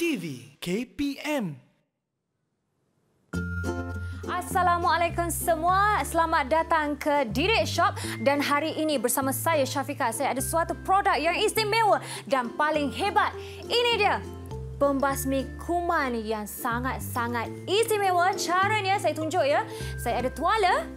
HTV KPM Assalamualaikum semua. Selamat datang ke Direct Shop dan hari ini bersama saya Shafika saya ada suatu produk yang istimewa dan paling hebat. Ini dia. Pembasmi kuman yang sangat-sangat istimewa. Caranya saya tunjuk ya. Saya ada tuala,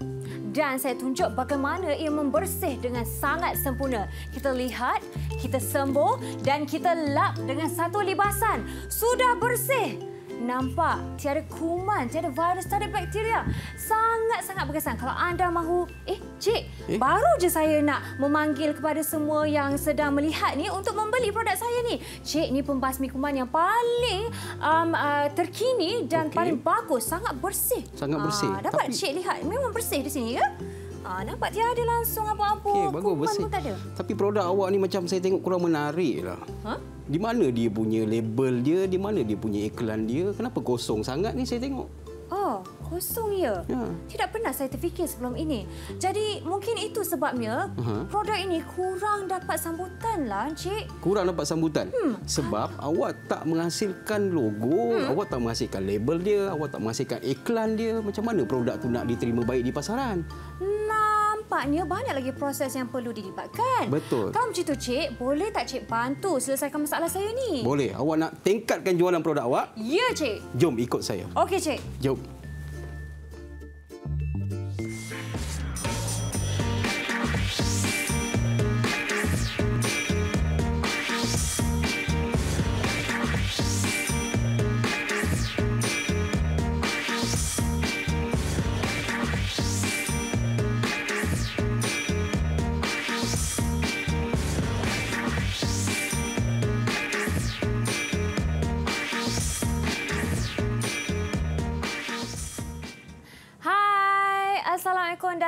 dan saya tunjuk bagaimana ia membersih dengan sangat sempurna. Kita lihat, kita sembuh dan kita lap dengan satu libasan. Sudah bersih. Bersih nampak tiada kuman, tiada virus, tiada bakteria. Sangat-sangat berkesan. Kalau anda mahu, eh, Cik, eh? baru je saya nak memanggil kepada semua yang sedang melihat ni untuk membeli produk saya ni. Cik, ni pembasmi kuman yang paling um, uh, terkini dan okay. paling bagus, sangat bersih. Sangat ah, bersih. Ha, dapat Tapi... Cik lihat, memang bersih di sini ya. Ah, nampak tiada langsung apa-apa. Okay, bagus, kuman bersih. pun ada. Tapi produk awak ni macam saya tengok kurang menarik lah. Ha? di mana dia punya label dia, di mana dia punya iklan dia. Kenapa kosong sangat ni saya tengok? Oh, kosong ya. ya. Tidak pernah saya terfikir sebelum ini. Jadi mungkin itu sebabnya uh-huh. produk ini kurang dapat sambutan lah, cik. Kurang dapat sambutan? Hmm. Sebab ah. awak tak menghasilkan logo, hmm. awak tak menghasilkan label dia, awak tak menghasilkan iklan dia. Macam mana produk tu nak diterima baik di pasaran? Nah, nampaknya banyak lagi proses yang perlu dilibatkan. Betul. Kalau macam itu, Cik, boleh tak Cik bantu selesaikan masalah saya ni? Boleh. Awak nak tingkatkan jualan produk awak? Ya, Cik. Jom ikut saya. Okey, Cik. Jom.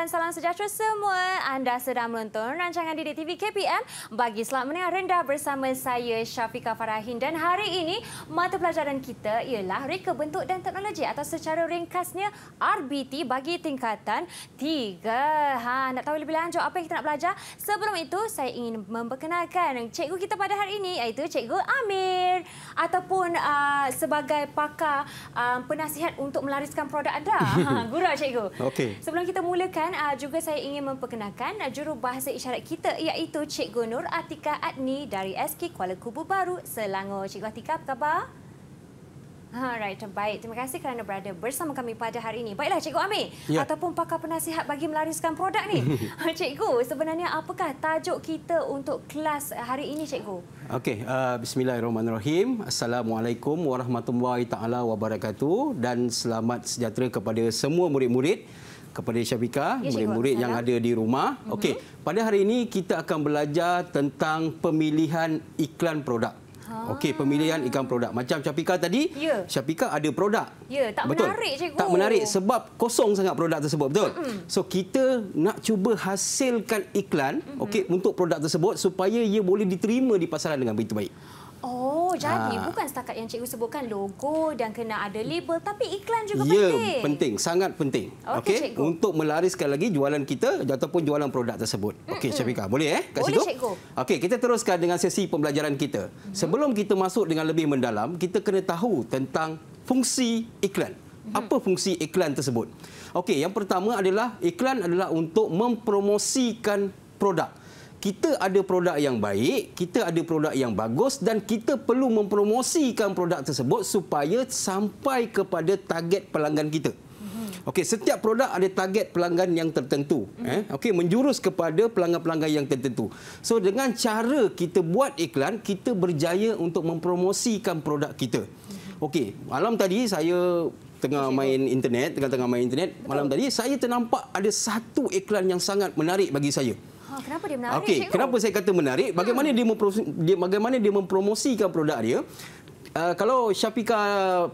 dan salam sejahtera semua. Anda sedang menonton rancangan Didik TV KPM bagi selamat menengah rendah bersama saya Syafiqa Farahin dan hari ini mata pelajaran kita ialah reka bentuk dan teknologi atau secara ringkasnya RBT bagi tingkatan 3. Ha, nak tahu lebih lanjut apa yang kita nak belajar? Sebelum itu saya ingin memperkenalkan cikgu kita pada hari ini iaitu cikgu Amir ataupun uh, sebagai pakar uh, penasihat untuk melariskan produk anda. Ha, gurau lah cikgu. Okey. Sebelum kita mulakan, uh, juga saya ingin memperkenalkan uh, juru bahasa isyarat kita iaitu Cik Gunur Atika Adni dari SK Kuala Kubu Baru, Selangor. Cik Atika, apa khabar? Alright, terbaik. Terima kasih kerana berada bersama kami pada hari ini. Baiklah, Cikgu Amir. Ya. Ataupun pakar penasihat bagi melariskan produk ni. Ah, Cikgu, sebenarnya apakah tajuk kita untuk kelas hari ini, Cikgu? Okey, uh, bismillahirrahmanirrahim. Assalamualaikum warahmatullahi taala wabarakatuh dan selamat sejahtera kepada semua murid-murid kepada Syafika, ya, murid-murid yang ada di rumah. Mm -hmm. Okey, pada hari ini kita akan belajar tentang pemilihan iklan produk. Ha. Okey, pemilihan iklan produk. Macam Syafika tadi, ya. Syafika ada produk. Ya, tak betul? menarik, cikgu. Tak menarik sebab kosong sangat produk tersebut, betul? Mm -hmm. So, kita nak cuba hasilkan iklan mm -hmm. okay, untuk produk tersebut supaya ia boleh diterima di pasaran dengan begitu baik jadi ha. bukan setakat yang cikgu sebutkan logo dan kena ada label tapi iklan juga ya, penting. Ya, penting, sangat penting. Okey, okay? untuk melariskan lagi jualan kita ataupun jualan produk tersebut. Mm -mm. Okey, Syafika, boleh eh? Kat boleh, situ. Okey, kita teruskan dengan sesi pembelajaran kita. Mm -hmm. Sebelum kita masuk dengan lebih mendalam, kita kena tahu tentang fungsi iklan. Mm -hmm. Apa fungsi iklan tersebut? Okey, yang pertama adalah iklan adalah untuk mempromosikan produk. Mm kita ada produk yang baik, kita ada produk yang bagus dan kita perlu mempromosikan produk tersebut supaya sampai kepada target pelanggan kita. Mhm. Okey, setiap produk ada target pelanggan yang tertentu. Mhm. Eh? Okey, menjurus kepada pelanggan-pelanggan yang tertentu. So dengan cara kita buat iklan, kita berjaya untuk mempromosikan produk kita. Mhm. Okey, malam tadi saya tengah main internet, tengah-tengah main internet. Malam tadi saya ternampak ada satu iklan yang sangat menarik bagi saya. Oh, kenapa dia menarik? Okey, kenapa oh. saya kata menarik? Ha. Bagaimana hmm. dia, mempromosi, dia bagaimana dia mempromosikan produk dia? Uh, kalau Syafika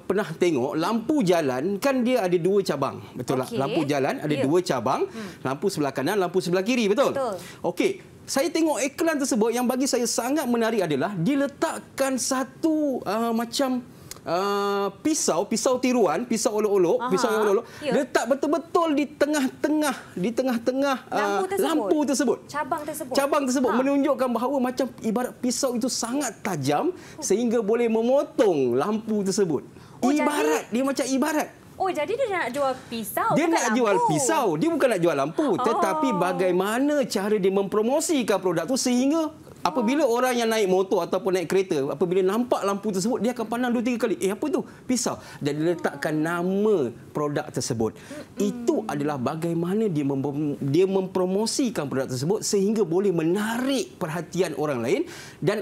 pernah tengok lampu jalan kan dia ada dua cabang betul okay. tak lampu jalan ada yeah. dua cabang hmm. lampu sebelah kanan lampu sebelah kiri betul, betul. okey saya tengok iklan tersebut yang bagi saya sangat menarik adalah diletakkan satu uh, macam Ah, pisau, pisau tiruan, pisau olok-olok, pisau yang olok-olok, ya. letak betul-betul di tengah-tengah, di tengah-tengah ah, lampu, lampu tersebut. Cabang tersebut. Cabang tersebut ha. menunjukkan bahawa macam ibarat pisau itu sangat tajam sehingga boleh memotong lampu tersebut. Oh, ibarat, jadi... dia macam ibarat. Oh, jadi dia nak jual pisau, Dia nak lampu. jual pisau, dia bukan nak jual lampu. Oh. Tetapi bagaimana cara dia mempromosikan produk itu sehingga Apabila orang yang naik motor ataupun naik kereta, apabila nampak lampu tersebut, dia akan pandang dua tiga kali. Eh apa tu? Pisau. Dan dia letakkan nama produk tersebut. Itu adalah bagaimana dia mem- dia mempromosikan produk tersebut sehingga boleh menarik perhatian orang lain dan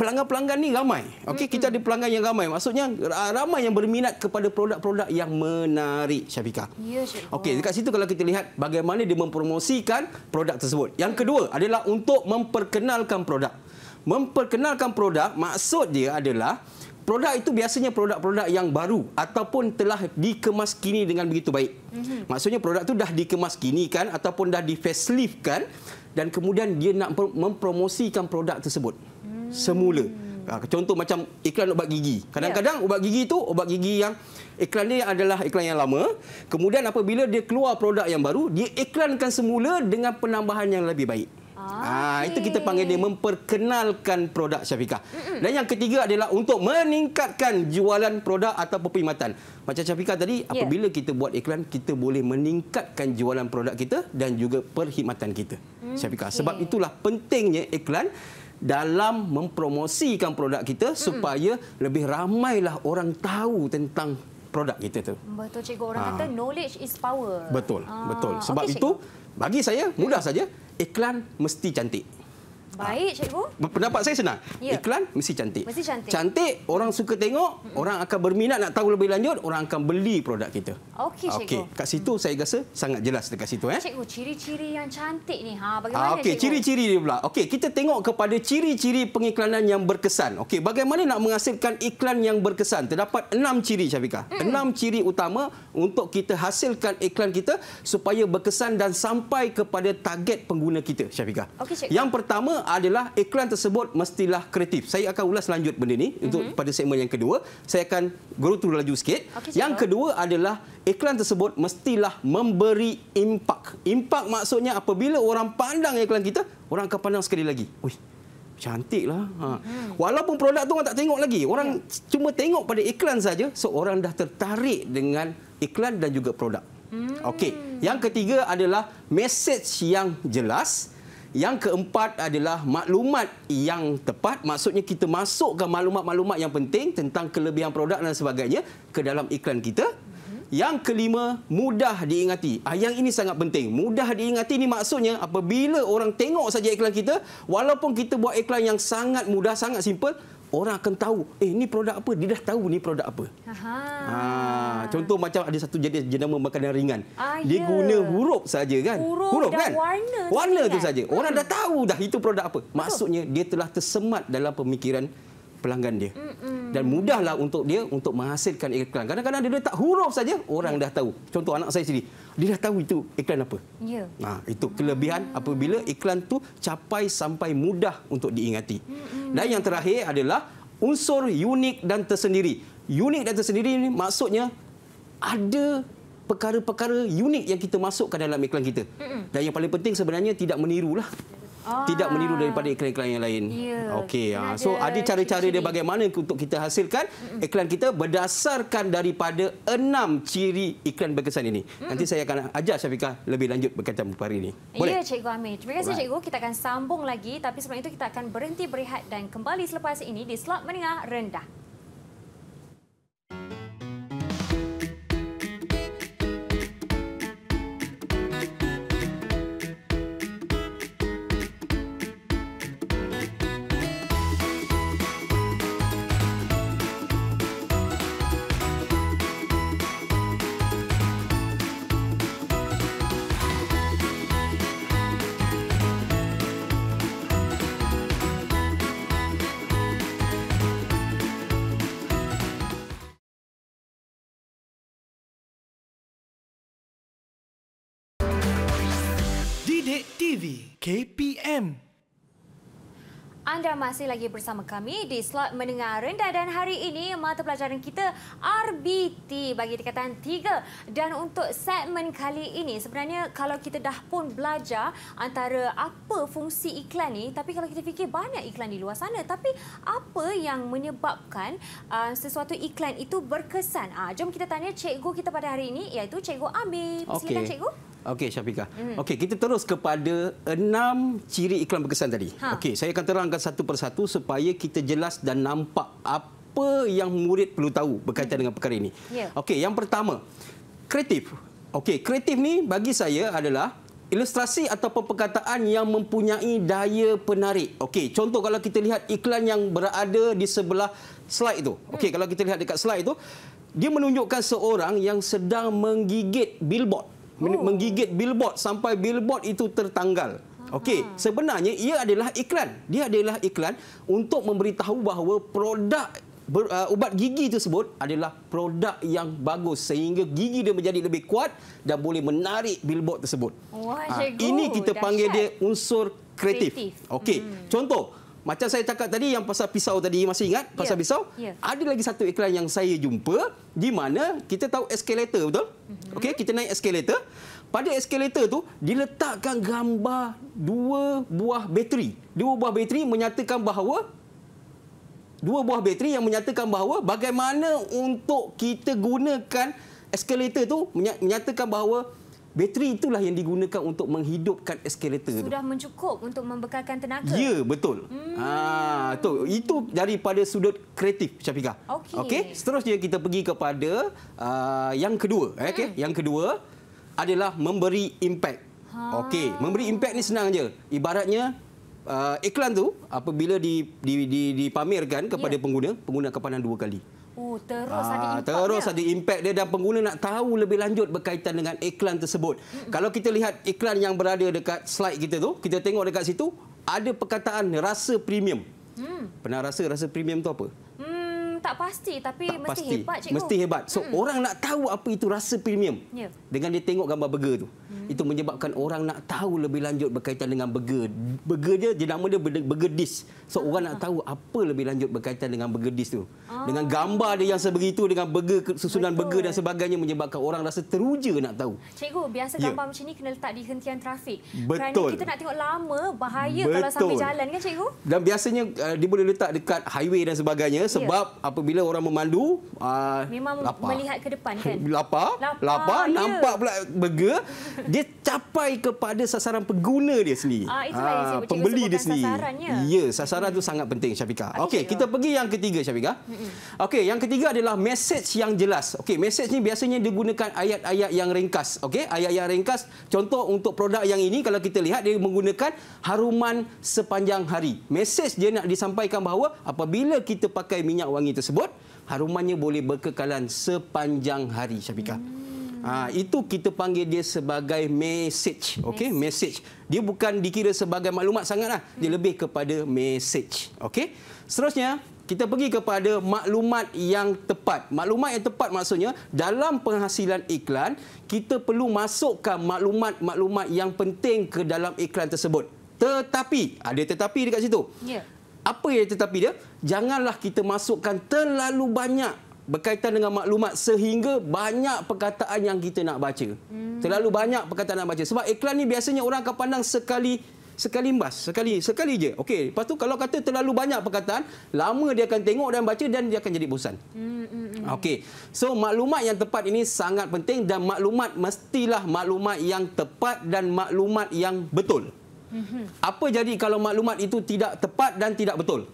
pelanggan-pelanggan ni ramai. Okey, kita ada pelanggan yang ramai. Maksudnya ramai yang berminat kepada produk-produk yang menarik, Syafika. Ya, Syafika. Okey, dekat situ kalau kita lihat bagaimana dia mempromosikan produk tersebut. Yang kedua adalah untuk memperkenalkan produk. Memperkenalkan produk maksud dia adalah produk itu biasanya produk-produk yang baru ataupun telah dikemas kini dengan begitu baik. Mm-hmm. Maksudnya produk itu dah dikemas kini kan ataupun dah di facelift kan dan kemudian dia nak mempromosikan produk tersebut semula. Ha, contoh macam iklan ubat gigi. Kadang-kadang yeah. ubat gigi itu ubat gigi yang iklan dia adalah iklan yang lama. Kemudian apabila dia keluar produk yang baru, dia iklankan semula dengan penambahan yang lebih baik. Ah, ah, itu kita panggil dia memperkenalkan produk Syafika. Mm -mm. Dan yang ketiga adalah untuk meningkatkan jualan produk atau perkhidmatan. Macam Syafika tadi, yeah. apabila kita buat iklan, kita boleh meningkatkan jualan produk kita dan juga perkhidmatan kita. Mm -hmm. Syafiqah, sebab itulah pentingnya iklan dalam mempromosikan produk kita hmm. supaya lebih ramailah orang tahu tentang produk kita tu. Betul cikgu orang ha. kata knowledge is power. Betul, ha. betul. Sebab okay, itu bagi saya mudah saja iklan mesti cantik. Baik, Cikgu. Pendapat saya senang. Ya. Iklan mesti cantik. Mesti cantik. Cantik, orang suka tengok, hmm. orang akan berminat nak tahu lebih lanjut, orang akan beli produk kita. Okey, Cikgu. Okey, kat situ hmm. saya rasa sangat jelas dekat situ eh. Cikgu, ciri-ciri yang cantik ni. Ha, bagaimana ha, ah, okay, Cikgu? Okey, ciri-ciri dia pula. Okey, kita tengok kepada ciri-ciri pengiklanan yang berkesan. Okey, bagaimana nak menghasilkan iklan yang berkesan? Terdapat enam ciri, Syafika. Hmm. Enam ciri utama untuk kita hasilkan iklan kita supaya berkesan dan sampai kepada target pengguna kita, Syafika. Okay, yang pertama adalah iklan tersebut mestilah kreatif. Saya akan ulas lanjut benda ini mm-hmm. untuk mhm. pada segmen yang kedua. Saya akan guru turun laju sikit. Okay, yang sure. kedua adalah iklan tersebut mestilah memberi impak. Impak maksudnya apabila orang pandang iklan kita, orang akan pandang sekali lagi. Ui, cantiklah. Ha. Mhm. Walaupun produk tu orang tak tengok lagi. Orang yeah. cuma tengok pada iklan saja, so orang dah tertarik dengan iklan dan juga produk. Hmm. Okey, yang ketiga adalah message yang jelas. Hmm. Yang keempat adalah maklumat yang tepat. Maksudnya kita masukkan maklumat-maklumat yang penting tentang kelebihan produk dan sebagainya ke dalam iklan kita. Yang kelima, mudah diingati. Ah, yang ini sangat penting. Mudah diingati ini maksudnya apabila orang tengok saja iklan kita, walaupun kita buat iklan yang sangat mudah, sangat simple, orang akan tahu eh ni produk apa dia dah tahu ni produk apa ha contoh macam ada satu jenis jenama makanan ringan ah, dia ya. guna huruf saja kan huruf, huruf kan warna, warna tu kan? saja kan? orang hmm. dah tahu dah itu produk apa maksudnya dia telah tersemat dalam pemikiran pelanggan dia Mm-mm dan mudahlah untuk dia untuk menghasilkan iklan. Kadang-kadang dia letak huruf saja orang ya. dah tahu. Contoh anak saya sendiri, dia dah tahu itu iklan apa. Ya. Nah, ha, itu kelebihan hmm. apabila iklan tu capai sampai mudah untuk diingati. Hmm. Dan yang terakhir adalah unsur unik dan tersendiri. Unik dan tersendiri ini maksudnya ada perkara-perkara unik yang kita masukkan dalam iklan kita. Hmm. Dan yang paling penting sebenarnya tidak menirulah. Ya tidak ah. meniru daripada iklan-iklan yang lain. Ya. Okey. Ha. So ada cara-cara dia bagaimana untuk kita hasilkan iklan kita berdasarkan daripada enam ciri iklan berkesan ini. Nanti saya akan ajar Syafiqah lebih lanjut berkaitan perkara ini. Ya, Boleh? Ya, Cikgu Amir. Terima kasih, Cikgu. Kita akan sambung lagi. Tapi sebelum itu, kita akan berhenti berehat dan kembali selepas ini di slot menengah rendah. Update TV KPM. Anda masih lagi bersama kami di slot mendengar rendah dan hari ini mata pelajaran kita RBT bagi tingkatan 3 dan untuk segmen kali ini sebenarnya kalau kita dah pun belajar antara apa fungsi iklan ni tapi kalau kita fikir banyak iklan di luar sana tapi apa yang menyebabkan uh, sesuatu iklan itu berkesan? Uh, jom kita tanya cikgu kita pada hari ini iaitu cikgu Okay. Silakan okay. cikgu. Okey Syafika. Mm. Okey kita terus kepada enam ciri iklan berkesan tadi. Ha. Okey saya akan terangkan satu persatu supaya kita jelas dan nampak apa yang murid perlu tahu berkaitan hmm. dengan perkara ini. Yeah. Okey yang pertama kreatif. Okey kreatif ni bagi saya adalah ilustrasi atau perkataan yang mempunyai daya penarik. Okey contoh kalau kita lihat iklan yang berada di sebelah slide itu. Okey mm. kalau kita lihat dekat slide itu dia menunjukkan seorang yang sedang menggigit billboard oh. menggigit billboard sampai billboard itu tertanggal. Ah. Okey, sebenarnya ia adalah iklan. Dia adalah iklan untuk memberitahu bahawa produk ber, uh, ubat gigi tersebut adalah produk yang bagus sehingga gigi dia menjadi lebih kuat dan boleh menarik billboard tersebut. Wah, oh, uh, ini kita panggil dia unsur kreatif. kreatif. Okey, hmm. contoh macam saya cakap tadi yang pasal pisau tadi masih ingat yeah. pasal pisau? Yeah. Ada lagi satu iklan yang saya jumpa di mana kita tahu eskelator betul? Mm -hmm. Okey, kita naik eskelator. Pada eskelator tu diletakkan gambar dua buah bateri. Dua buah bateri menyatakan bahawa dua buah bateri yang menyatakan bahawa bagaimana untuk kita gunakan eskelator tu menyatakan bahawa Bateri itulah yang digunakan untuk menghidupkan eskalator. Sudah mencukup untuk membekalkan tenaga. Ya, betul. Hmm. Ha, tu, itu daripada sudut kreatif, Syafiqah. Okey. Okay? Seterusnya kita pergi kepada uh, yang kedua. Eh, okay? Hmm. Yang kedua adalah memberi impak. Ha. Okay, memberi impak ni senang aja. Ibaratnya uh, iklan tu apabila dipamerkan kepada yeah. pengguna, pengguna akan pandang dua kali. Uh, terus ah, ada impak Terus ada impak dia dan pengguna nak tahu lebih lanjut berkaitan dengan iklan tersebut. Mm -hmm. Kalau kita lihat iklan yang berada dekat slide kita tu, kita tengok dekat situ, ada perkataan rasa premium. Mm. Pernah rasa rasa premium tu apa? Hmm tak pasti tapi tak mesti pasti. hebat cikgu. Mesti hebat. So hmm. orang nak tahu apa itu rasa premium. Yeah. Dengan dia tengok gambar burger tu. Hmm. Itu menyebabkan orang nak tahu lebih lanjut berkaitan dengan burger. Burger dia dia nama dia burger dish. So ah. orang nak tahu apa lebih lanjut berkaitan dengan burger dish tu. Ah. Dengan gambar dia yang sebegitu dengan burger susunan Betul. burger dan sebagainya menyebabkan orang rasa teruja nak tahu. Cikgu, biasa ya. gambar yeah. macam ni kena letak di hentian trafik. Betul. Kerana kita nak tengok lama bahaya Betul. kalau sampai jalan kan cikgu? Dan biasanya uh, dia boleh letak dekat highway dan sebagainya ya. sebab yeah apabila orang memandu ah, memang lapar. melihat ke depan kan lapar lapar, lapar ya. nampak pula burger dia capai kepada sasaran pengguna dia sendiri uh, itulah uh, yang ah, pembeli dia sendiri sasarannya. ya sasaran itu sangat penting Syafika okey okay, kita pergi yang ketiga Syafika hmm. okey yang ketiga adalah message yang jelas okey message ni biasanya digunakan ayat-ayat yang ringkas okey ayat yang ringkas contoh untuk produk yang ini kalau kita lihat dia menggunakan haruman sepanjang hari message dia nak disampaikan bahawa apabila kita pakai minyak wangi tersebut harumannya boleh berkekalan sepanjang hari Syafiqah. Hmm. Ha, itu kita panggil dia sebagai message, okay? Message. Dia bukan dikira sebagai maklumat sangatlah. Dia hmm. lebih kepada message, okay? Seterusnya kita pergi kepada maklumat yang tepat. Maklumat yang tepat maksudnya dalam penghasilan iklan kita perlu masukkan maklumat-maklumat yang penting ke dalam iklan tersebut. Tetapi ada tetapi dekat situ. Yeah apa yang tetapi dia janganlah kita masukkan terlalu banyak berkaitan dengan maklumat sehingga banyak perkataan yang kita nak baca hmm. terlalu banyak perkataan nak baca sebab iklan ni biasanya orang akan pandang sekali sekali imbas sekali sekali je okey lepas tu kalau kata terlalu banyak perkataan lama dia akan tengok dan baca dan dia akan jadi bosan hmm, hmm, hmm. okey so maklumat yang tepat ini sangat penting dan maklumat mestilah maklumat yang tepat dan maklumat yang betul Mhm. Apa jadi kalau maklumat itu tidak tepat dan tidak betul?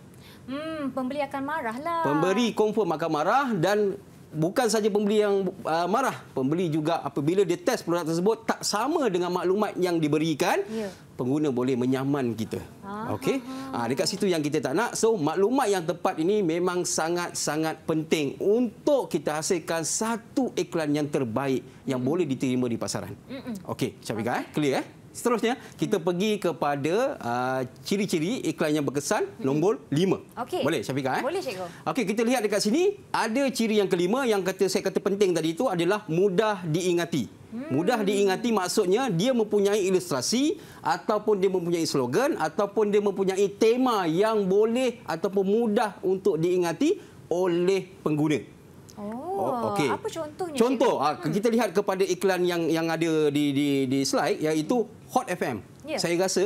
Hmm, pembeli akan marahlah. Pemberi confirm akan marah dan bukan saja pembeli yang uh, marah, pembeli juga apabila dia test produk tersebut tak sama dengan maklumat yang diberikan, ya. pengguna boleh menyaman kita. Ah, Okey. Ah ha, dekat situ yang kita tak nak. So maklumat yang tepat ini memang sangat-sangat penting untuk kita hasilkan satu iklan yang terbaik yang -mm. boleh diterima di pasaran. Mm -mm. Okey, Syafiqah, okay. eh? clear eh? Seterusnya, kita hmm. pergi kepada uh, ciri-ciri uh, iklan yang berkesan hmm. nombor lima. Okay. Boleh, Syafiqah? Eh? Boleh, Cikgu. Okey, kita lihat dekat sini ada ciri yang kelima yang kata saya kata penting tadi itu adalah mudah diingati. Hmm. Mudah diingati maksudnya dia mempunyai ilustrasi ataupun dia mempunyai slogan ataupun dia mempunyai tema yang boleh ataupun mudah untuk diingati oleh pengguna. Oh, okay. apa contohnya? Contoh, ah, hmm. kita lihat kepada iklan yang yang ada di di, di slide iaitu Hot FM. Yeah. Saya rasa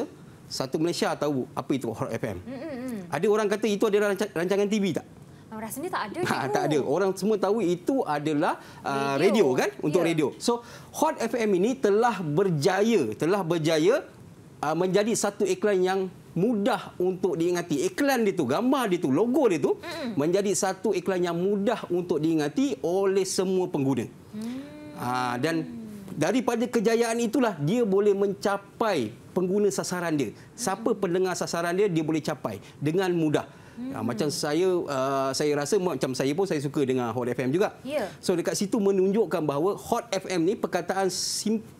satu Malaysia tahu apa itu Hot FM. Mm -mm. Hmm. Ada orang kata itu adalah rancangan TV tak? Oh, rasanya tak ada. Ha, tak, tak ada. Orang semua tahu itu adalah uh, radio, uh, radio kan? Untuk yeah. radio. So Hot FM ini telah berjaya, telah berjaya uh, menjadi satu iklan yang mudah untuk diingati. Iklan dia tu, gambar dia tu, logo dia tu mm -mm. menjadi satu iklan yang mudah untuk diingati oleh semua pengguna. Mm -mm. dan daripada kejayaan itulah dia boleh mencapai pengguna sasaran dia. Siapa hmm. pendengar sasaran dia dia boleh capai dengan mudah. Ya, macam saya uh, saya rasa macam saya pun saya suka dengan Hot FM juga. Yeah. So dekat situ menunjukkan bahawa Hot FM ni perkataan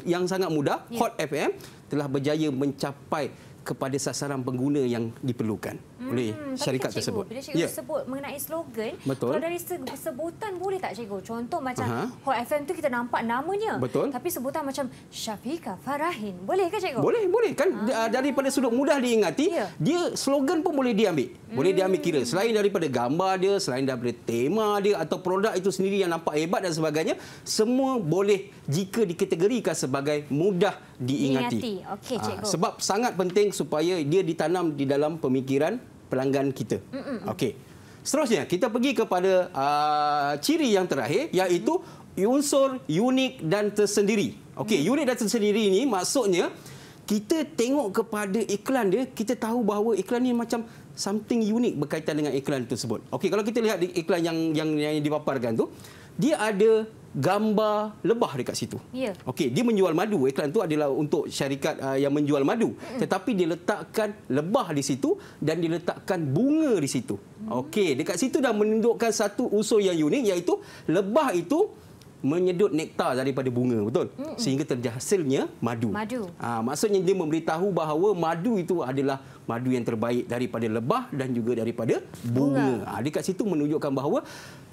yang sangat mudah yeah. Hot FM telah berjaya mencapai kepada sasaran pengguna yang diperlukan oleh hmm, syarikat cikgu, tersebut. Bila cikgu yeah. sebut mengenai slogan, Betul. kalau dari sebutan boleh tak cikgu? Contoh macam uh -huh. Hot FM tu kita nampak namanya. Betul. Tapi sebutan macam Syafiqah Farahin. Boleh ke cikgu? Boleh, boleh. kan uh ah. -huh. Ah, daripada sudut mudah diingati, yeah. dia slogan pun boleh diambil. Boleh hmm. diambil kira. Selain daripada gambar dia, selain daripada tema dia atau produk itu sendiri yang nampak hebat dan sebagainya, semua boleh jika dikategorikan sebagai mudah diingati. diingati. Okay, ah, cikgu. sebab sangat penting supaya dia ditanam di dalam pemikiran pelanggan kita. Okey. Seterusnya, kita pergi kepada uh, ciri yang terakhir iaitu unsur unik dan tersendiri. Okey, mm. unik dan tersendiri ini maksudnya kita tengok kepada iklan dia, kita tahu bahawa iklan ini macam something unik berkaitan dengan iklan tersebut. Okey, kalau kita lihat di iklan yang yang yang dipaparkan tu, dia ada gambar lebah dekat situ. Ya. Okey, dia menjual madu. Iklan tu adalah untuk syarikat uh, yang menjual madu. Mm -mm. Tetapi dia letakkan lebah di situ dan diletakkan bunga di situ. Mm. Okey, dekat situ dah menunjukkan satu usul yang unik iaitu lebah itu menyedut nektar daripada bunga, betul? Mm -mm. Sehingga terhasilnya madu. Madu. ha, maksudnya dia memberitahu bahawa madu itu adalah madu yang terbaik daripada lebah dan juga daripada bunga. bunga. Ha, dekat situ menunjukkan bahawa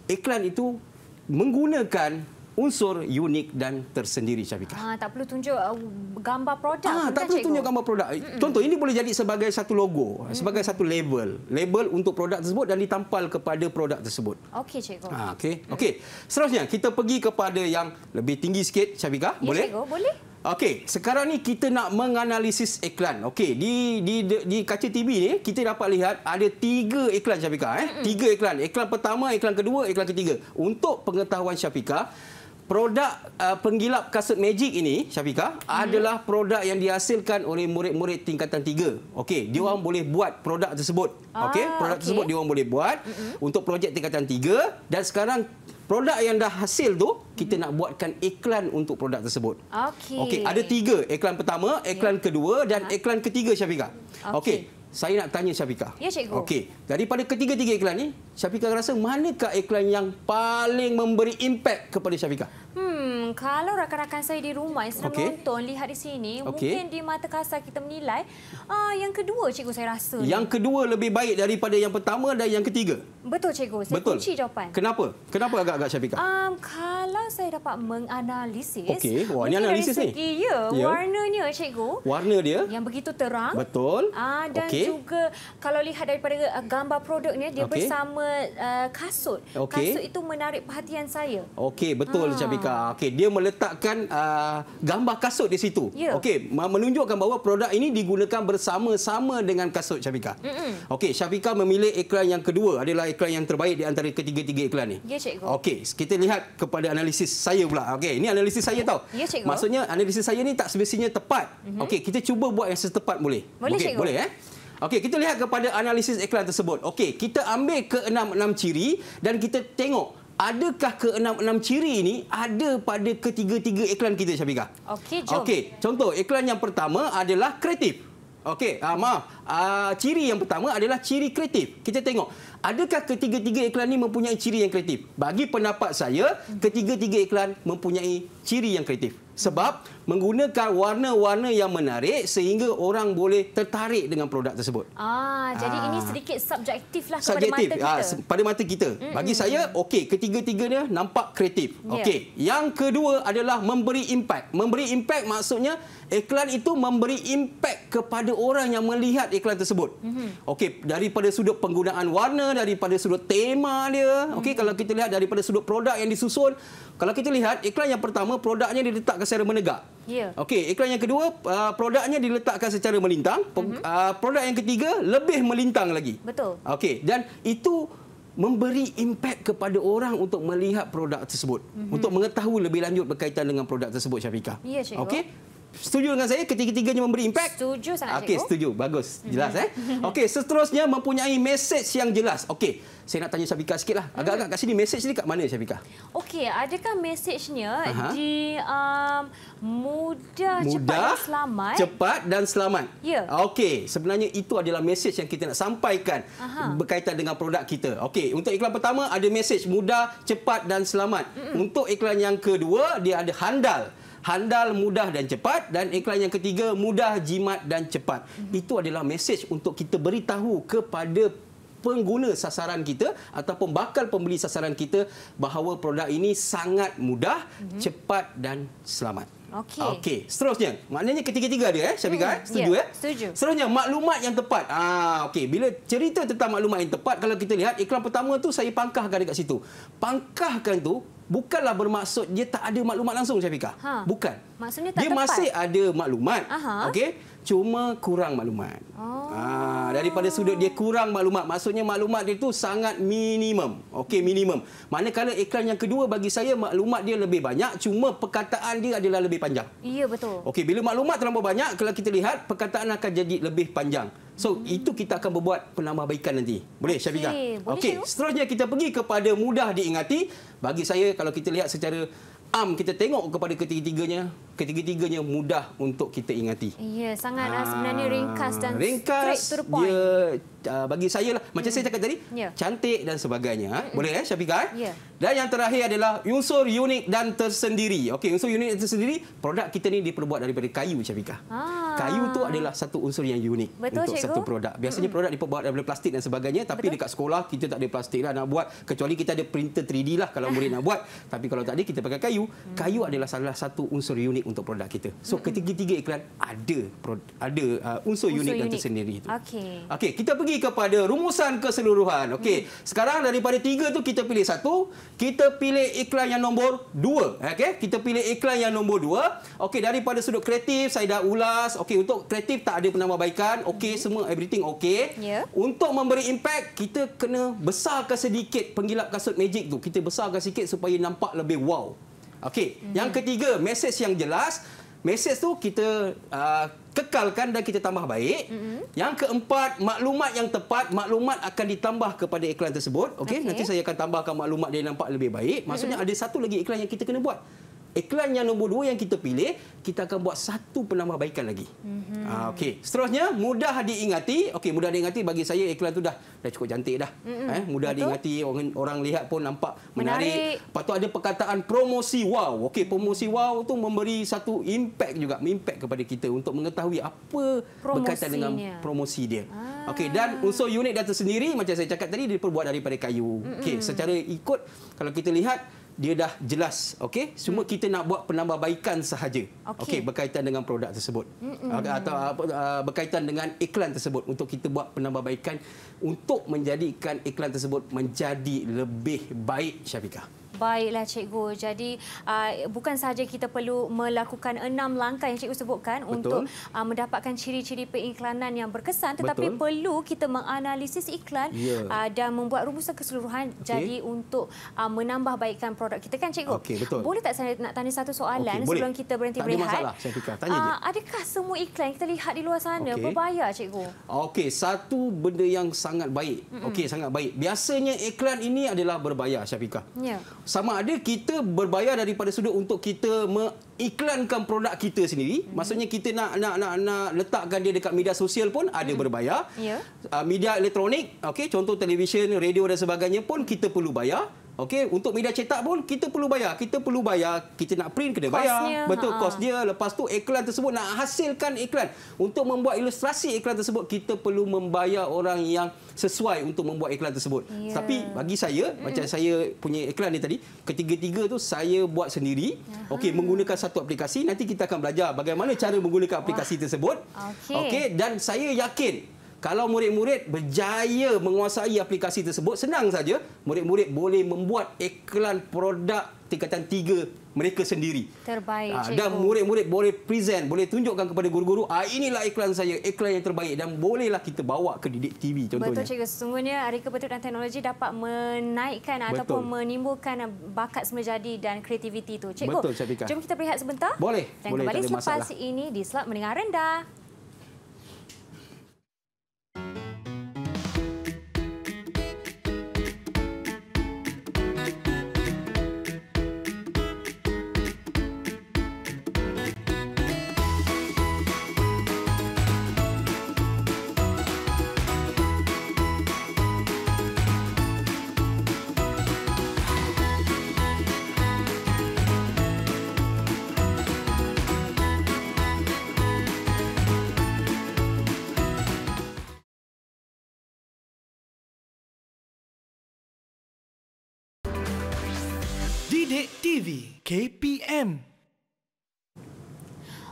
Iklan itu menggunakan unsur unik dan tersendiri Syafiqah. Ah, tak perlu tunjuk uh, gambar produk. Ah, tak kan, perlu tunjuk gambar produk. Contoh ini boleh jadi sebagai satu logo, sebagai satu label. Label untuk produk tersebut dan ditampal kepada produk tersebut. Okey cikgu. Ha okey. Okey. Seterusnya kita pergi kepada yang lebih tinggi sikit Syafiqah. Ya, boleh? cikgu, boleh. Okey, sekarang ni kita nak menganalisis iklan. Okey, di, di di di kaca TV ni kita dapat lihat ada tiga iklan Syafika eh. Tiga iklan. Iklan pertama, iklan kedua, iklan ketiga. Untuk pengetahuan Syafika, produk uh, penggilap kasut magic ini Syafika hmm. adalah produk yang dihasilkan oleh murid-murid tingkatan tiga. Okey, dia orang hmm. boleh buat produk tersebut. Okey, produk ah, okay. tersebut dia orang boleh buat hmm. untuk projek tingkatan tiga dan sekarang produk yang dah hasil tu kita hmm. nak buatkan iklan untuk produk tersebut. Okey. Okey, ada tiga. iklan pertama, ya. iklan okay. kedua dan ha? iklan ketiga Syafika. Okey. Okay. Saya nak tanya Syafika. Ya, cikgu. Okey. Daripada ketiga-tiga iklan ni, Syafika rasa manakah iklan yang paling memberi impak kepada Syafika? Hmm, kalau rakan-rakan saya di rumah yang sedang okay. menonton lihat di sini, okay. mungkin di mata kasar kita menilai uh, yang kedua cikgu saya rasa. Yang ni. kedua lebih baik daripada yang pertama dan yang ketiga. Betul cikgu, saya Betul. kunci jawapan. Kenapa? Kenapa agak-agak Syafiqah? Um, kalau saya dapat menganalisis, okay. Wah, ini analisis dari segi ya, yeah. warnanya cikgu. Warna dia? Yang begitu terang. Betul. Uh, dan okay. juga kalau lihat daripada ah, gambar produknya, dia okay. bersama uh, kasut. Okay. Kasut itu menarik perhatian saya. Okey, betul Syafiqah. Okey, dia meletakkan uh, gambar kasut di situ. Yeah. Okey, menunjukkan bahawa produk ini digunakan bersama-sama dengan kasut Syafika. Mm -mm. Okey, Syafika memilih iklan yang kedua adalah iklan yang terbaik di antara ketiga-tiga iklan ini. Ya, yeah, cikgu. Okey, kita lihat kepada analisis saya pula. Okey, ini analisis saya tahu. Ya, yeah, cikgu. Maksudnya analisis saya ini tak semestinya tepat. Mm -hmm. Okey, kita cuba buat yang setepat boleh. Boleh, okay, cikgu. Boleh, eh? Okey, kita lihat kepada analisis iklan tersebut. Okey, kita ambil ke enam-enam ciri dan kita tengok adakah ke enam enam ciri ini ada pada ketiga-tiga iklan kita Syafika? Okey, jom. Okey, contoh iklan yang pertama adalah kreatif. Okey, uh, maaf. Uh, ciri yang pertama adalah ciri kreatif. Kita tengok, adakah ketiga-tiga iklan ini mempunyai ciri yang kreatif? Bagi pendapat saya, ketiga-tiga iklan mempunyai ciri yang kreatif. Sebab menggunakan warna-warna yang menarik sehingga orang boleh tertarik dengan produk tersebut. Ah, jadi ah. ini sedikit subjektif lah kepada subjektif. mata kita. Ah, pada mata kita. Mm -mm. Bagi saya, okey, ketiga-tiganya nampak kreatif. Yeah. Okey, yang kedua adalah memberi impak. Memberi impak maksudnya iklan itu memberi impak kepada orang yang melihat iklan tersebut. Mm -hmm. Okey, daripada sudut penggunaan warna, daripada sudut tema dia. Mm -hmm. Okey, mm-hmm. kalau kita lihat daripada sudut produk yang disusun, kalau kita lihat iklan yang pertama produknya diletakkan secara menegak. Yeah. Okey, iklan yang kedua, uh, produknya diletakkan secara melintang. Mm -hmm. uh, produk yang ketiga, lebih melintang lagi. Betul. Okey, dan itu memberi impak kepada orang untuk melihat produk tersebut. Mm -hmm. Untuk mengetahui lebih lanjut berkaitan dengan produk tersebut, Syafiqah. Ya, yeah, Cikgu. Okey. Setuju dengan saya ketiga-tiganya memberi impak? Setuju sangat cikgu. Okey, setuju. Bagus. Mhm. Jelas eh. Okey, seterusnya mempunyai message yang jelas. Okey, saya nak tanya Syafika lah. Mhm. Agak-agak kat sini message ni kat mana Syafika? Okey, adakah message-nya di um, mudah, mudah, cepat dan selamat? Cepat dan selamat. Ya. Okey, sebenarnya itu adalah message yang kita nak sampaikan Aha. berkaitan dengan produk kita. Okey, untuk iklan pertama ada message mudah, cepat dan selamat. Mm -mm. Untuk iklan yang kedua dia ada handal handal, mudah dan cepat dan iklan yang ketiga mudah, jimat dan cepat. Itu adalah mesej untuk kita beritahu kepada pengguna sasaran kita ataupun bakal pembeli sasaran kita bahawa produk ini sangat mudah, cepat dan selamat. Okey. Okey. Seterusnya, maknanya ketiga-tiga dia eh, Syafiqah hmm. eh? Setuju yeah. eh? Setuju. Seterusnya, maklumat yang tepat. Ah, okey. Bila cerita tentang maklumat yang tepat, kalau kita lihat iklan pertama tu saya pangkahkan dekat situ. Pangkahkan tu bukanlah bermaksud dia tak ada maklumat langsung Syafiqah. Ha. Bukan. Maksudnya tak dia tepat. Dia masih ada maklumat. Okey cuma kurang maklumat. Ah. Ah, daripada sudut dia kurang maklumat, maksudnya maklumat dia itu sangat minimum. Okey, minimum. Manakala iklan yang kedua bagi saya maklumat dia lebih banyak, cuma perkataan dia adalah lebih panjang. Iya betul. Okey, bila maklumat terlalu banyak, kalau kita lihat perkataan akan jadi lebih panjang. So hmm. itu kita akan berbuat penambahbaikan nanti. Boleh, okay. Syafiqah? Okey, seterusnya kita pergi kepada mudah diingati. Bagi saya kalau kita lihat secara am kita tengok kepada ketiga-tiganya ketiga-tiganya mudah untuk kita ingati. Ya, sangat ah, ah, sebenarnya ringkas dan ringkas, straight to the point. Dia Uh, bagi saya lah. Macam hmm. saya cakap tadi, yeah. cantik dan sebagainya. Hmm. Boleh eh Syafiqah? Yeah. Dan yang terakhir adalah unsur unik dan tersendiri. Okey, unsur unik dan tersendiri, produk kita ni diperbuat daripada kayu Syafiqah. Ah. Kayu tu adalah satu unsur yang unik Betul, untuk Cikgu? satu produk. Biasanya hmm. produk diperbuat daripada plastik dan sebagainya, tapi Betul? dekat sekolah kita tak ada plastik lah nak buat. Kecuali kita ada printer 3D lah kalau murid nak buat. Tapi kalau tak ada, kita pakai kayu. Hmm. Kayu adalah salah satu unsur unik untuk produk kita. So hmm. ketiga-tiga iklan ada, ada uh, unsur, unsur unik, unik dan tersendiri itu. Okey. Okey, kita pergi kepada rumusan keseluruhan. Okey, hmm. sekarang daripada tiga tu kita pilih satu, kita pilih iklan yang nombor dua. Okey, kita pilih iklan yang nombor dua. Okey, daripada sudut kreatif saya dah ulas. Okey, untuk kreatif tak ada penambahbaikan. Okey, hmm. semua everything okey. Yeah. Untuk memberi impact kita kena besarkan sedikit penggilap kasut magic tu. Kita besarkan sikit supaya nampak lebih wow. Okey, hmm. yang ketiga, message yang jelas. Mesej tu kita uh, kekalkan dan kita tambah baik. Mm-hmm. Yang keempat, maklumat yang tepat, maklumat akan ditambah kepada iklan tersebut. Okey, okay. nanti saya akan tambahkan maklumat dia nampak lebih baik. Maksudnya mm-hmm. ada satu lagi iklan yang kita kena buat iklan yang nombor dua yang kita pilih, kita akan buat satu penambahbaikan lagi. Mm -hmm. Okey, seterusnya mudah diingati. Okey, mudah diingati bagi saya iklan tu dah dah cukup cantik dah. Mm -hmm. eh, mudah Betul. diingati orang orang lihat pun nampak menarik. menarik. Lepas tu ada perkataan promosi wow. Okey, promosi wow tu memberi satu impact juga, impact kepada kita untuk mengetahui apa berkaitan dengan promosi dia. Ah. Okey, dan unsur unit dan tersendiri macam saya cakap tadi diperbuat daripada kayu. Mm -hmm. Okey, secara ikut kalau kita lihat dia dah jelas okey semua hmm. kita nak buat penambahbaikan sahaja okey okay, berkaitan dengan produk tersebut hmm. hmm, hmm atau uh, berkaitan dengan iklan tersebut untuk kita buat penambahbaikan untuk menjadikan iklan tersebut menjadi lebih baik Syafiqah? Baiklah cikgu. Jadi uh, bukan sahaja kita perlu melakukan enam langkah yang cikgu sebutkan Betul. untuk uh, mendapatkan ciri-ciri periklanan yang berkesan tetapi Betul. perlu kita menganalisis iklan yeah. uh, dan membuat rumusan keseluruhan okay. jadi untuk uh, menambah baikkan produk kita kan cikgu. Okay. Betul. Boleh tak saya nak tanya satu soalan okay. sebelum kita berhenti berehat? Tak ada masalah saya fikir. Tanya uh, adakah semua iklan kita lihat di luar sana okay. berbayar cikgu? Okey, satu benda yang sangat baik. Mm -hmm. Okey, sangat baik. Biasanya iklan ini adalah berbayar, Syafiqah. Yeah. Sama ada kita berbayar daripada sudut untuk kita mengiklankan produk kita sendiri. Mm -hmm. Maksudnya kita nak, nak nak nak letakkan dia dekat media sosial pun ada mm -hmm. berbayar. Yeah. Ya. Uh, media elektronik, okey, contoh televisyen, radio dan sebagainya pun kita perlu bayar. Okey, untuk media cetak pun kita perlu bayar. Kita perlu bayar, kita nak print kena bayar. Kosnya, Betul ha. kos dia. Lepas tu iklan tersebut nak hasilkan iklan. Untuk membuat ilustrasi iklan tersebut kita perlu membayar orang yang sesuai untuk membuat iklan tersebut. Yeah. Tapi bagi saya, mm. macam saya punya iklan ni tadi, ketiga-tiga tu saya buat sendiri. Okey, menggunakan satu aplikasi. Nanti kita akan belajar bagaimana cara menggunakan aplikasi Wah. tersebut. Okey, okay, dan saya yakin kalau murid-murid berjaya menguasai aplikasi tersebut, senang saja murid-murid boleh membuat iklan produk tingkatan tiga mereka sendiri. Terbaik. Ha, dan murid-murid boleh present, boleh tunjukkan kepada guru-guru, ah inilah iklan saya, iklan yang terbaik dan bolehlah kita bawa ke didik TV contohnya. Betul cikgu, sesungguhnya hari kebetulan teknologi dapat menaikkan Betul. ataupun menimbulkan bakat semula jadi dan kreativiti itu. Cikgu. Betul, Jom kita berehat sebentar. Boleh. Dan boleh, kembali selepas masalah. ini di slot mendengar rendah. Sidik TV KPM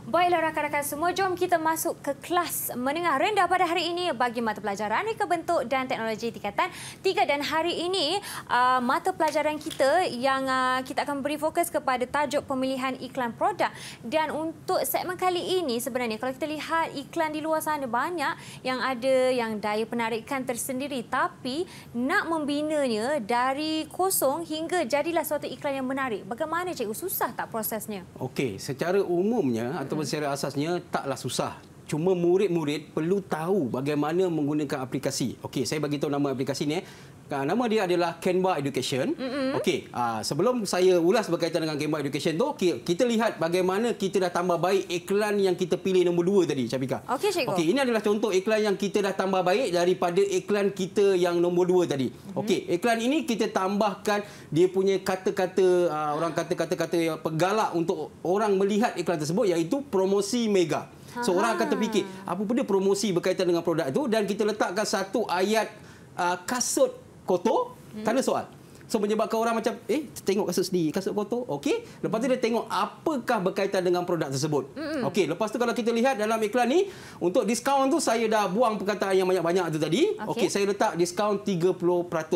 Baiklah rakan-rakan semua, jom kita masuk ke kelas menengah rendah pada hari ini bagi mata pelajaran reka bentuk dan teknologi tingkatan 3 dan hari ini uh, mata pelajaran kita yang uh, kita akan beri fokus kepada tajuk pemilihan iklan produk dan untuk segmen kali ini sebenarnya kalau kita lihat iklan di luar sana banyak yang ada yang daya penarikan tersendiri tapi nak membinanya dari kosong hingga jadilah suatu iklan yang menarik. Bagaimana cikgu susah tak prosesnya? Okey, secara umumnya atau ataupun secara asasnya taklah susah. Cuma murid-murid perlu tahu bagaimana menggunakan aplikasi. Okey, saya bagi tahu nama aplikasi ni eh. Ah, nama dia adalah Canva Education. Mm -hmm. Okey, ah, sebelum saya ulas berkaitan dengan Canva Education tu, okay, kita lihat bagaimana kita dah tambah baik iklan yang kita pilih nombor dua tadi, Capika. Okey, Cikgu. Okey, ini adalah contoh iklan yang kita dah tambah baik daripada iklan kita yang nombor dua tadi. Mm -hmm. Okey, iklan ini kita tambahkan dia punya kata-kata, ah, orang kata-kata-kata yang pegalak untuk orang melihat iklan tersebut iaitu promosi mega. So, Aha. orang akan terfikir apa benda promosi berkaitan dengan produk itu dan kita letakkan satu ayat uh, kasut kotor, hmm. tak soal. So menyebabkan orang macam eh tengok kasut sendiri, kasut kotor, okey. Lepas tu dia tengok apakah berkaitan dengan produk tersebut. Hmm. Okey, lepas tu kalau kita lihat dalam iklan ni, untuk diskaun tu saya dah buang perkataan yang banyak-banyak tu tadi. Okey, okay, saya letak diskaun 30%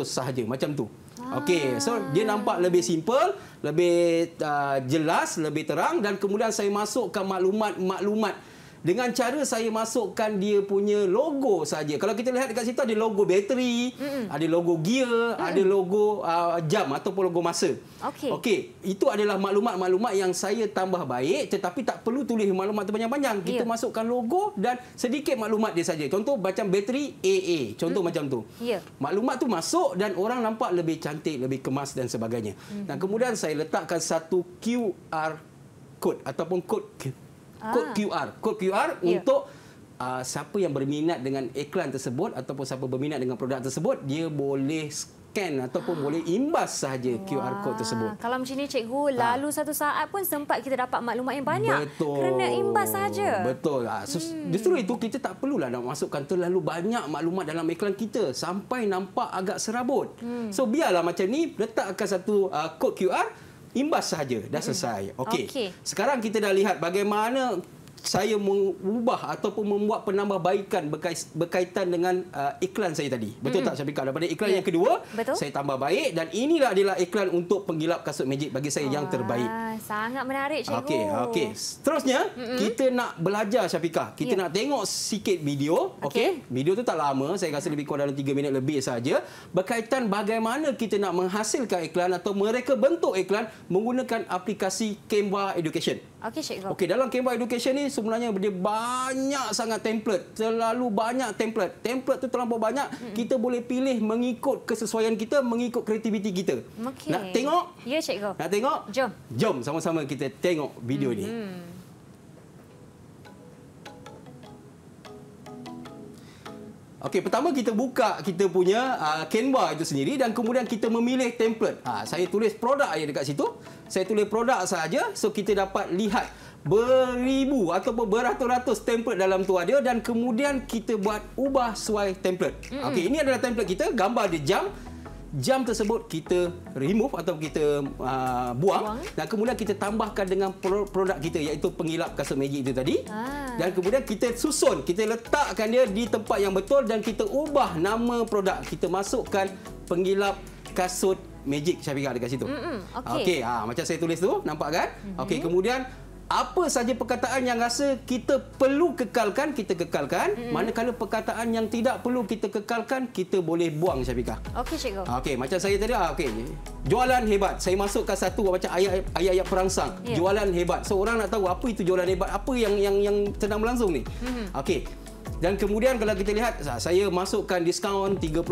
sahaja macam tu. Ah. Okey, so dia nampak lebih simple, lebih uh, jelas, lebih terang dan kemudian saya masukkan maklumat-maklumat dengan cara saya masukkan dia punya logo saja. Kalau kita lihat dekat situ ada logo bateri, mm -mm. ada logo gear, mm -mm. ada logo uh, jam ataupun logo masa. Okey. Okey, itu adalah maklumat-maklumat yang saya tambah baik tetapi tak perlu tulis maklumat terpanjang-panjang. Kita yeah. masukkan logo dan sedikit maklumat dia saja. Contoh macam bateri AA, contoh mm -hmm. macam tu. Yeah. Maklumat tu masuk dan orang nampak lebih cantik, lebih kemas dan sebagainya. Mm -hmm. Dan kemudian saya letakkan satu QR code ataupun kod kod ah. QR, kod QR yeah. untuk uh, siapa yang berminat dengan iklan tersebut ataupun siapa berminat dengan produk tersebut, dia boleh scan ataupun ha. boleh imbas saja QR code tersebut. Kalau macam ni cikgu, ha. lalu satu saat pun sempat kita dapat maklumat yang banyak Betul. kerana imbas saja. Betul. Ha. So, hmm. Justru itu kita tak perlulah nak masukkan terlalu banyak maklumat dalam iklan kita sampai nampak agak serabut. Hmm. So biarlah macam ni, letakkan satu uh, code QR imbas saja dah hmm. selesai. Okey. Okay. Sekarang kita dah lihat bagaimana saya mengubah ataupun membuat penambahbaikan berkaitan dengan uh, iklan saya tadi. Betul mm -hmm. tak saya fikir? Daripada iklan yeah. yang ya. kedua, Betul. saya tambah baik dan inilah adalah iklan untuk penggilap kasut magic bagi saya oh, yang ah, terbaik. Sangat menarik, Cikgu. Okey, okey. Seterusnya, mm -hmm. kita nak belajar, Syafiqah. Kita yeah. nak tengok sikit video. Okey. Okay. Video tu tak lama. Saya rasa lebih kurang dalam 3 minit lebih saja Berkaitan bagaimana kita nak menghasilkan iklan atau mereka bentuk iklan menggunakan aplikasi Canva Education. Okey, Cikgu. Okey, dalam Canva Education ni sebenarnya dia banyak sangat template. Terlalu banyak template. Template tu terlalu banyak. Mm -mm. Kita boleh pilih mengikut kesesuaian kita, mengikut kreativiti kita. Okay. Nak tengok? Ya, Cikgu. Nak tengok? Jom. Jom sama-sama kita tengok video mm -hmm. ni. Mm-hmm. Okey, pertama kita buka kita punya uh, Canva itu sendiri dan kemudian kita memilih template. Ha, saya tulis produk yang dekat situ. Saya tulis produk saja so kita dapat lihat beribu atau beratus-ratus template dalam tu ada dan kemudian kita buat ubah sesuai template. Mm -hmm. Okey, ini adalah template kita, gambar dia jam, jam tersebut kita remove atau kita uh, buang. buang dan kemudian kita tambahkan dengan produk kita iaitu pengilap kasut magic itu tadi ah. dan kemudian kita susun kita letakkan dia di tempat yang betul dan kita ubah nama produk kita masukkan pengilap kasut magic Syafiqah dekat situ. Mm -mm, Okey. Okay, ha, ah, macam saya tulis tu nampak kan? Mm -hmm. Okey kemudian apa saja perkataan yang rasa kita perlu kekalkan, kita kekalkan. Mm -hmm. Manakala perkataan yang tidak perlu kita kekalkan, kita boleh buang, Syafiqah. Okey, Cikgu. Okey, macam saya tadi. Ah, okay. Jualan hebat. Saya masukkan satu ah, macam ayat-ayat perangsang. Yeah. Jualan hebat. So, orang nak tahu apa itu jualan hebat? Apa yang yang yang sedang berlangsung ni? Mm -hmm. Okey. Dan kemudian kalau kita lihat saya masukkan diskaun 30%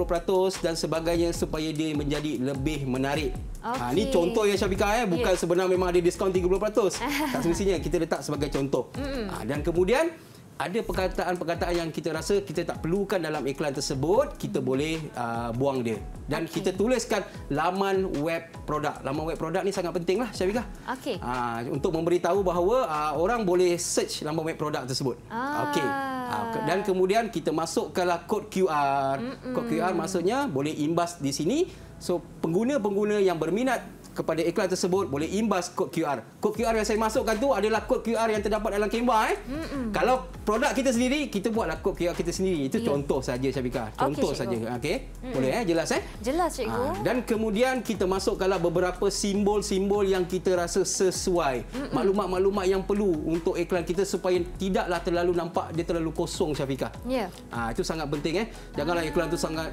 dan sebagainya supaya dia menjadi lebih menarik. Okay. Ha ni contoh ya Syafika eh bukan yeah. sebenarnya memang ada diskaun 30%. tak semestinya kita letak sebagai contoh. Mm. Ha, dan kemudian ada perkataan-perkataan yang kita rasa kita tak perlukan dalam iklan tersebut, kita boleh uh, buang dia. Dan okay. kita tuliskan laman web produk. Laman web produk ni sangat penting lah, Syafika. Okey. Uh, untuk memberitahu bahawa uh, orang boleh search laman web produk tersebut. Ah. Okey. Ha, dan kemudian kita masukkanlah kod QR. Mm -mm. Kod QR maksudnya boleh imbas di sini. So pengguna-pengguna yang berminat kepada iklan tersebut boleh imbas kod QR. Kod QR yang saya masukkan tu adalah kod QR yang terdapat dalam kemba eh. Mm -mm. Kalau produk kita sendiri, kita buatlah kod QR kita sendiri. Itu yeah. contoh saja Syafika. Contoh saja. Okay. Mm -mm. Boleh eh jelas eh? Jelas cikgu. Ha. Dan kemudian kita masukkanlah beberapa simbol-simbol yang kita rasa sesuai. Maklumat-maklumat mm -mm. yang perlu untuk iklan kita supaya tidaklah terlalu nampak dia terlalu kosong Syafika. Ya. Yeah. Ha, itu sangat penting eh. Janganlah ah. iklan tu sangat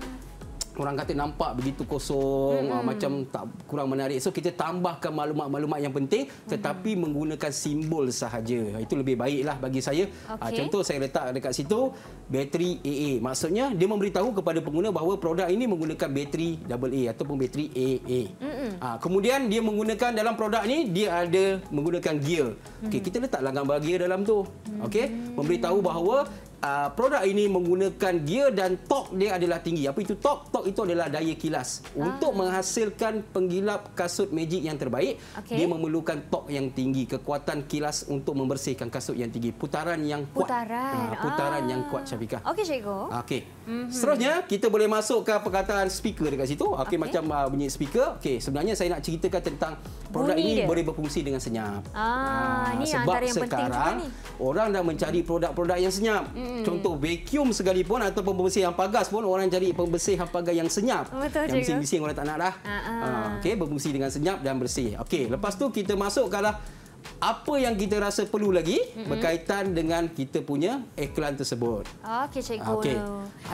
orang kata nampak begitu kosong hmm. macam tak kurang menarik so kita tambahkan maklumat-maklumat yang penting tetapi hmm. menggunakan simbol sahaja ah, itu lebih baiklah bagi saya ah, okay. contoh saya letak dekat situ bateri AA maksudnya dia memberitahu kepada pengguna bahawa produk ini menggunakan bateri AA ataupun bateri AA hmm. uh, kemudian dia menggunakan dalam produk ni dia ada menggunakan gear okey hmm. kita letaklah gambar gear dalam tu Okay memberitahu bahawa uh, produk ini menggunakan gear dan tok dia adalah tinggi. Apa itu tok tok itu adalah daya kilas. Ah. Untuk menghasilkan penggilap kasut magic yang terbaik, okay. dia memerlukan tok yang tinggi. Kekuatan kilas untuk membersihkan kasut yang tinggi. Putaran yang kuat. Putaran. Uh, putaran ah. yang kuat, Syafiqah. Okey, Syekh. Okey. Mhm. Seterusnya kita boleh masuk ke perkataan speaker dekat situ. Okey okay. macam uh, bunyi speaker. Okey sebenarnya saya nak ceritakan tentang produk bunyi ini dia. boleh berfungsi dengan senyap. Ah ha, ah, ini sebab antara yang sekarang, penting juga ni. Orang dah mencari produk-produk yang senyap. Mm. Contoh vacuum sekalipun atau pembersih pagas pun orang cari pembersih hampagas yang senyap. Betul yang bising-bising orang tak nak dah. Uh -uh. Okey berfungsi dengan senyap dan bersih. Okey lepas tu kita masuk masukkanlah apa yang kita rasa perlu lagi mm-hmm. berkaitan dengan kita punya iklan tersebut. Okey, cikgu. Okay.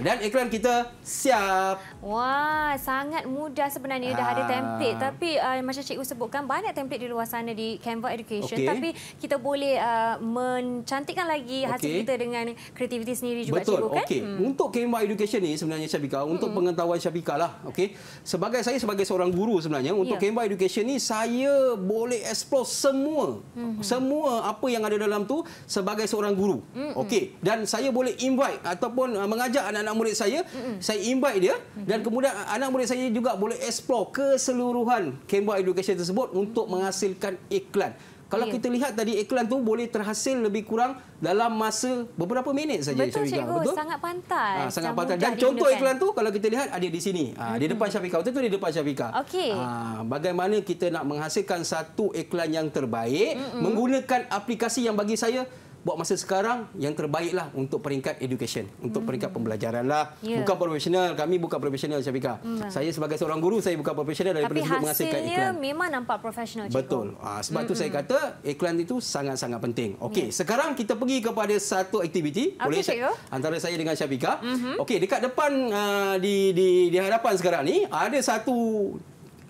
Dan iklan kita siap. Wah, sangat mudah sebenarnya. Aa. Dah ada ah. template. Tapi uh, macam cikgu sebutkan, banyak template di luar sana di Canva Education. Okay. Tapi kita boleh uh, mencantikkan lagi hasil okay. kita dengan kreativiti sendiri juga, Betul. cikgu. Kan? Okay. Hmm. Untuk Canva Education ni sebenarnya, Syafiqa, untuk mm-hmm. pengetahuan Syafiqa lah. Okay. Sebagai saya, sebagai seorang guru sebenarnya, untuk yeah. Canva Education ni saya boleh explore semua Mhm. Semua apa yang ada dalam tu sebagai seorang guru. Mhm. Okey, dan saya boleh invite ataupun uh, mengajak anak-anak murid saya, mhm. saya invite dia dan kemudian uh, anak murid saya juga boleh explore keseluruhan Kemba Education tersebut untuk menghasilkan iklan. Kalau yeah. kita lihat tadi iklan tu boleh terhasil lebih kurang dalam masa beberapa minit saja Betul Syarikat. cikgu, sangat pantas. Ha, sangat pantas. Dan contoh iklan tu kalau kita lihat ada di sini. Ha, mm -hmm. di depan Syafika. Betul tu di depan Syafika. Okey. Ha, bagaimana kita nak menghasilkan satu iklan yang terbaik mm -hmm. menggunakan aplikasi yang bagi saya buat masa sekarang yang terbaiklah untuk peringkat education, untuk peringkat hmm. pembelajaran lah. Yeah. Bukan profesional, kami bukan profesional Syafika. Hmm. Saya sebagai seorang guru saya bukan profesional dari Tapi sebut menghasilkan iklan. Tapi hasilnya memang nampak profesional cikgu. Betul. Ha, sebab hmm. tu saya hmm. kata iklan itu sangat-sangat penting. Okey, yeah. sekarang kita pergi kepada satu aktiviti okay, boleh cikgu. antara saya dengan Syafika. Mm -hmm. Okey, dekat depan uh, di, di di hadapan sekarang ni ada satu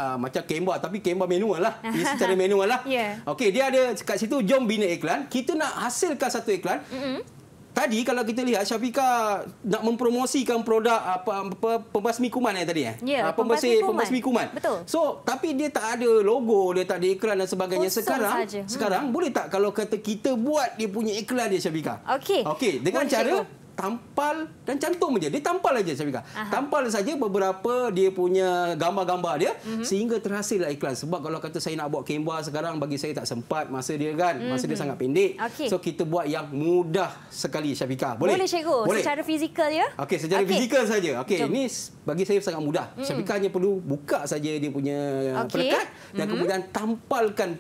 uh, macam kemba tapi kemba manual lah. Ini secara manual lah. Yeah. Okey, dia ada kat situ jom bina iklan. Kita nak hasilkan satu iklan. Mm-hmm. Tadi kalau kita lihat Syafika nak mempromosikan produk apa pembasmi kuman yang tadi eh. Yeah, ya, pembasmi pembasmi, pembasmi kuman. Betul. So, tapi dia tak ada logo, dia tak ada iklan dan sebagainya Kusum sekarang. Sahaja. Hmm. Sekarang hmm. boleh tak kalau kata kita buat dia punya iklan dia Syafika? Okey. Okey, dengan boleh cara cikgu tampal dan cantum saja. Dia tampal saja, Syafiqah. Aha. Tampal saja beberapa dia punya gambar-gambar dia mm -hmm. sehingga terhasil iklan. Sebab kalau kata saya nak buat kemba sekarang, bagi saya tak sempat masa dia kan. Masa mm -hmm. dia mhm. sangat pendek. Okay. So, kita buat yang mudah sekali, Syafiqah. Boleh? Boleh, Syekhu. Boleh. Secara fizikal, ya? Okey, secara fizikal saja. Okey, ini bagi saya sangat mudah. Mm -hmm. Syafiqah hanya perlu buka saja dia punya okay. pelekat dan mm -hmm. kemudian tampalkan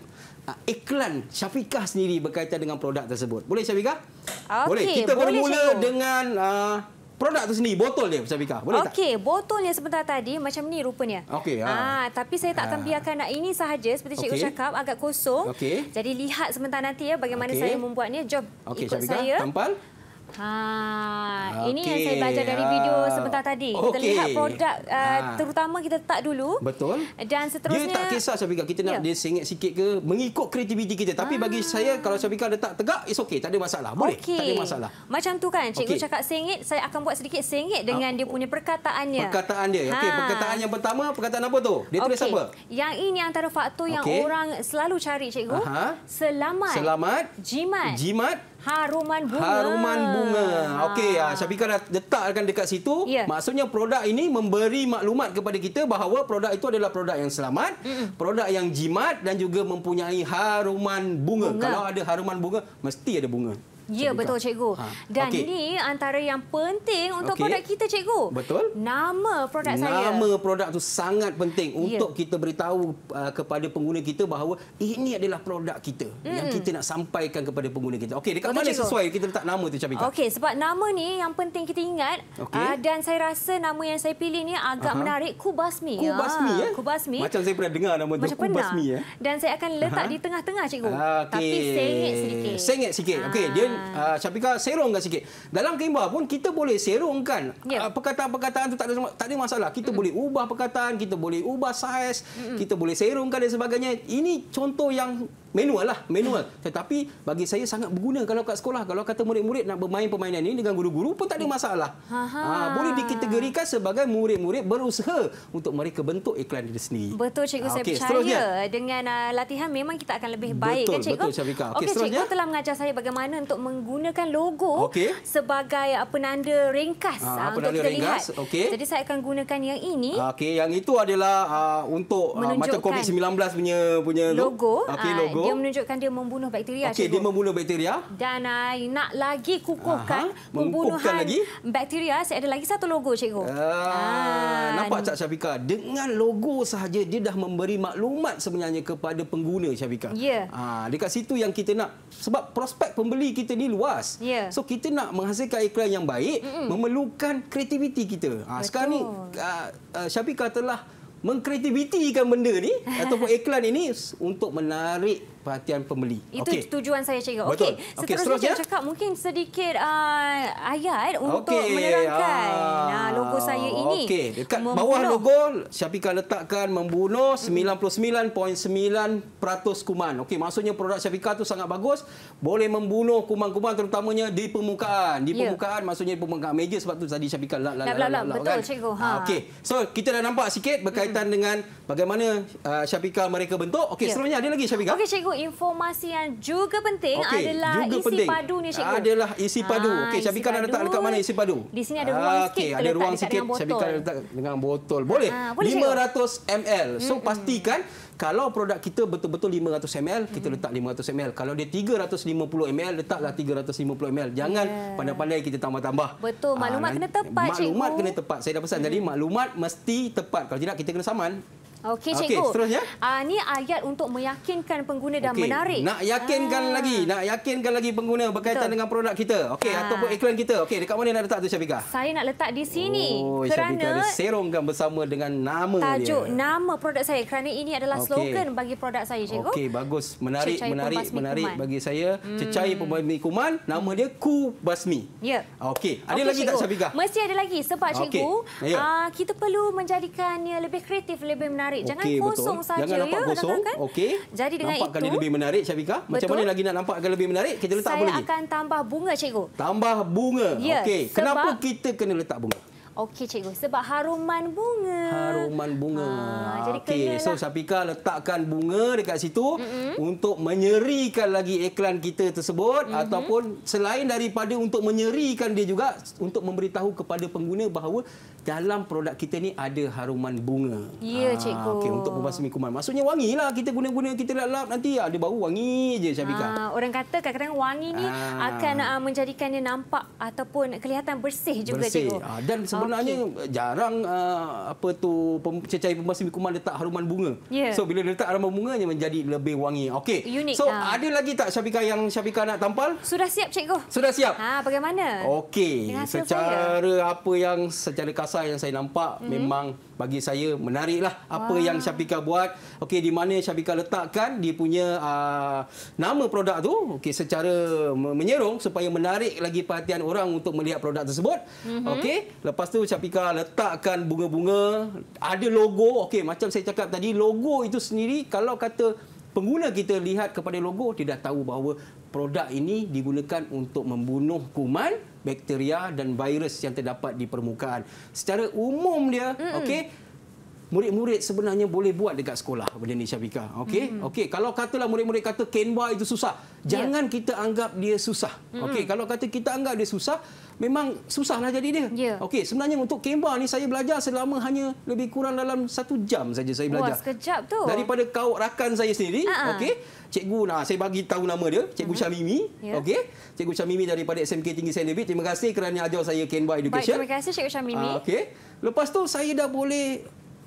uh, iklan Syafiqah sendiri berkaitan dengan produk tersebut. Boleh Syafiqah? Okay, boleh. Kita boleh mula syafiqah. dengan uh, produk tu sendiri, botol dia Syafiqah. Boleh okay, tak? Okey, botolnya sebentar tadi macam ni rupanya. Okey. Ah, ha. tapi saya tak akan biarkan nak ini sahaja seperti cikgu okay. cakap agak kosong. Okay. Jadi lihat sebentar nanti ya bagaimana okay. saya membuatnya. Jom okay, ikut syafiqah, saya. Okey, tampal. Ha, okay. ini yang saya belajar dari video sebentar tadi. Okay. lihat produk ha. uh, ha. terutama kita tak dulu. Betul. Dan seterusnya dia tak kisah sebab kita nak ya. dia sengit sikit ke mengikut kreativiti kita. Tapi ha. bagi ah. saya kalau sebab letak tegak it's okay, tak ada masalah. Boleh. Okay. Tak ada masalah. Macam tu kan cikgu okay. cakap sengit, saya akan buat sedikit sengit dengan ha. dia punya perkataannya. Perkataan dia. Okey, ha. perkataan yang pertama perkataan apa tu? Dia tulis okay. apa? Yang ini antara faktor okay. yang orang selalu cari cikgu. Aha. Selamat. Selamat. Jimat. Jimat. Haruman bunga. Haruman bunga. Okey, ha. Syafiqah dah letakkan dekat situ. Ya. Maksudnya produk ini memberi maklumat kepada kita bahawa produk itu adalah produk yang selamat, mm -mm. produk yang jimat dan juga mempunyai haruman bunga. bunga. Kalau ada haruman bunga, mesti ada bunga. Ya, cikgu. betul cikgu. Ha. Dan okay. ini antara yang penting untuk okay. produk kita cikgu. Betul. Nama produk Nama saya. Nama produk tu sangat penting ya. untuk kita beritahu uh, kepada pengguna kita bahawa ini adalah produk kita hmm. yang kita nak sampaikan kepada pengguna kita. Okey, dekat betul, mana cikgu. sesuai kita letak nama tu Cabita? Okey, sebab nama ni yang penting kita ingat okay. uh, dan saya rasa nama yang saya pilih ni agak Aha. menarik Kubasmi. Kubasmi ya. Kubasmi. Macam saya pernah dengar nama tu Macam Kubasmi pernah. ya. Dan saya akan letak Aha. di tengah-tengah cikgu. Okay. Tapi sengit sedikit. Sengit sikit. Okey, dia ah. Ha. Uh, Syafiqah serongkan sikit. Dalam kimba pun kita boleh serongkan. Ya. Ah, perkataan-perkataan yeah. uh, tak ada, tak ada masalah. Kita mm. boleh ubah perkataan, kita boleh ubah saiz, mm. kita boleh serongkan dan sebagainya. Ini contoh yang manual lah manual tetapi bagi saya sangat berguna kalau kat sekolah kalau kata murid-murid nak bermain permainan ini dengan guru-guru pun tak ada masalah ha, boleh dikategorikan sebagai murid-murid berusaha untuk mereka bentuk iklan diri sendiri betul cikgu ha, ah, okay. saya percaya seterusnya. dengan uh, latihan memang kita akan lebih baik kan cikgu betul Syafika okay, okay, seterusnya. cikgu telah mengajar saya bagaimana untuk menggunakan logo okay. sebagai uh, penanda ringkas ha, uh, penanda untuk ringkas. kita lihat okay. jadi saya akan gunakan yang ini okay, yang itu adalah uh, untuk uh, macam COVID-19 punya, punya logo, logo. Okay, logo kukuh. Dia menunjukkan dia membunuh bakteria. Okey, dia membunuh bakteria. Dan uh, nak lagi kukuhkan Aha, pembunuhan lagi. bakteria, saya ada lagi satu logo, cikgu. Uh, ah, nampak tak, Syafiqah? Dengan logo sahaja, dia dah memberi maklumat sebenarnya kepada pengguna, Syafiqah. Yeah. Ya. Ha, dekat situ yang kita nak. Sebab prospek pembeli kita ni luas. Yeah. So, kita nak menghasilkan iklan yang baik, mm -mm. memerlukan kreativiti kita. Ha, sekarang ni, uh, uh, Syafiqah telah mengkreativitikan benda ni ataupun iklan ini untuk menarik perhatian pembeli. Itu okay. tujuan saya cakap. Okey, okay, seterusnya saya cakap mungkin sedikit uh, ayat untuk okay. menerangkan ah. Uh, logo saya ini. Okey, dekat membunuh. bawah logo Syafiqah letakkan membunuh 99.9% mm. kuman. Okey, maksudnya produk Syafiqah tu sangat bagus, boleh membunuh kuman-kuman terutamanya di permukaan. Di ya. permukaan ya. maksudnya di permukaan meja sebab tu tadi Syafiqah lak lak lak. Betul kan? cikgu. Ah, ha. Okey. So, kita dah nampak sikit berkaitan hmm. dengan bagaimana uh, Syafiqah mereka bentuk. Okey, ya. seterusnya ada lagi Syafiqah. Okey cikgu dua informasi yang juga penting okay, adalah juga isi penting. padu ni Cikgu. Adalah isi padu. Ah, okey, Syabika nak letak dekat mana isi padu? Di sini ada ruang Aa, ah, sikit. Okey, ada ruang sikit. Syabika nak letak dengan botol. Boleh. Aa, ah, boleh 500 Cikgu. ml. So hmm pastikan kalau produk kita betul-betul 500 ml, kita letak 500 ml. Kalau dia 350 ml, letaklah 350 ml. Jangan yeah. pandai-pandai kita tambah-tambah. Betul, maklumat Aa, kena tepat maklumat cikgu. Maklumat kena tepat. Saya dah pesan hmm. tadi, maklumat mesti tepat. Kalau tidak kita kena saman. Okey cikgu. Okey seterusnya. uh, ni ayat untuk meyakinkan pengguna dan okay. menarik. Nak yakinkan ah. lagi, nak yakinkan lagi pengguna berkaitan Betul. dengan produk kita. Okey ah. ataupun iklan kita. Okey dekat mana nak letak tu Syafika? Saya nak letak di sini. Oh, kerana Syafika serongkan bersama dengan nama tajuk, dia. Tajuk nama produk saya kerana ini adalah okay. slogan bagi produk saya cikgu. Okey bagus. Menarik Cecai menarik menarik kuman. bagi saya. Hmm. Cecair pembasmi kuman nama dia Ku Basmi. Ya. Yeah. Okey. Ada okay, lagi cikgu. tak Syafika? Mesti ada lagi sebab cikgu okay. Ya. uh, ah, kita perlu menjadikannya lebih kreatif, lebih menarik menarik. Jangan okay, kosong saja. Jangan ya, nampak ya, kosong. Okay. Jadi dengan nampakkan itu. Nampakkan lebih menarik Syafika. Macam mana lagi nak nampakkan lebih menarik? Kita letak Saya apa lagi? Saya akan tambah bunga cikgu. Tambah bunga. Ya, okay. sebab... Kenapa kita kena letak bunga? Okey cikgu sebab haruman bunga. Haruman bunga. Ha, Okey so Sapika letakkan bunga dekat situ mm -hmm. untuk menyerikan lagi iklan kita tersebut mm -hmm. ataupun selain daripada untuk menyerikan dia juga untuk memberitahu kepada pengguna bahawa dalam produk kita ni ada haruman bunga. Ya, ah, cikgu. okay, untuk membasmi kuman. Maksudnya lah kita guna-guna, kita lap-lap nanti ada ah, bau wangi je, Syafiqah. Ha, orang kata kadang-kadang wangi ni ha. akan uh, menjadikan nampak ataupun kelihatan bersih juga, bersih. cikgu. Ha, dan sebenarnya okay. jarang uh, apa tu cecair pembasmi kuman letak haruman bunga. Yeah. So bila letak haruman bunga dia menjadi lebih wangi. Okey. So ha. ada lagi tak Syafiqah yang Syafiqah nak tampal? Sudah siap, cikgu. Sudah siap. Ha, bagaimana? Okey. Secara saya. apa yang secara kasar pasar yang saya nampak mm-hmm. memang bagi saya menariklah apa wow. yang Syafika buat. Okey di mana Syafika letakkan dia punya uh, nama produk tu okey secara menyerong supaya menarik lagi perhatian orang untuk melihat produk tersebut. Mm-hmm. Okey lepas tu Syafika letakkan bunga-bunga ada logo okey macam saya cakap tadi logo itu sendiri kalau kata pengguna kita lihat kepada logo tidak tahu bahawa produk ini digunakan untuk membunuh kuman, bakteria dan virus yang terdapat di permukaan. Secara umum dia, mm. okey, murid-murid sebenarnya boleh buat dekat sekolah benda ni Syafika. Okey? Mm. Okey, kalau katalah murid-murid kata Canva itu susah, yeah. jangan kita anggap dia susah. Mm. Okey, kalau kata kita anggap dia susah, memang susahlah jadi dia. Yeah. Okey, sebenarnya untuk Canva ni saya belajar selama hanya lebih kurang dalam satu jam saja saya belajar. Wah, sekejap tu. Daripada kau rakan saya sendiri, uh ha, -huh. Ha. okey? Cikgu nah saya bagi tahu nama dia, Cikgu uh hmm. -huh. Syamimi. Yeah. Okey? Cikgu Syamimi daripada SMK Tinggi Saint David. Terima kasih kerana ajar saya Canva Education. Baik, terima kasih Cikgu Syamimi. Uh, okey. Lepas tu saya dah boleh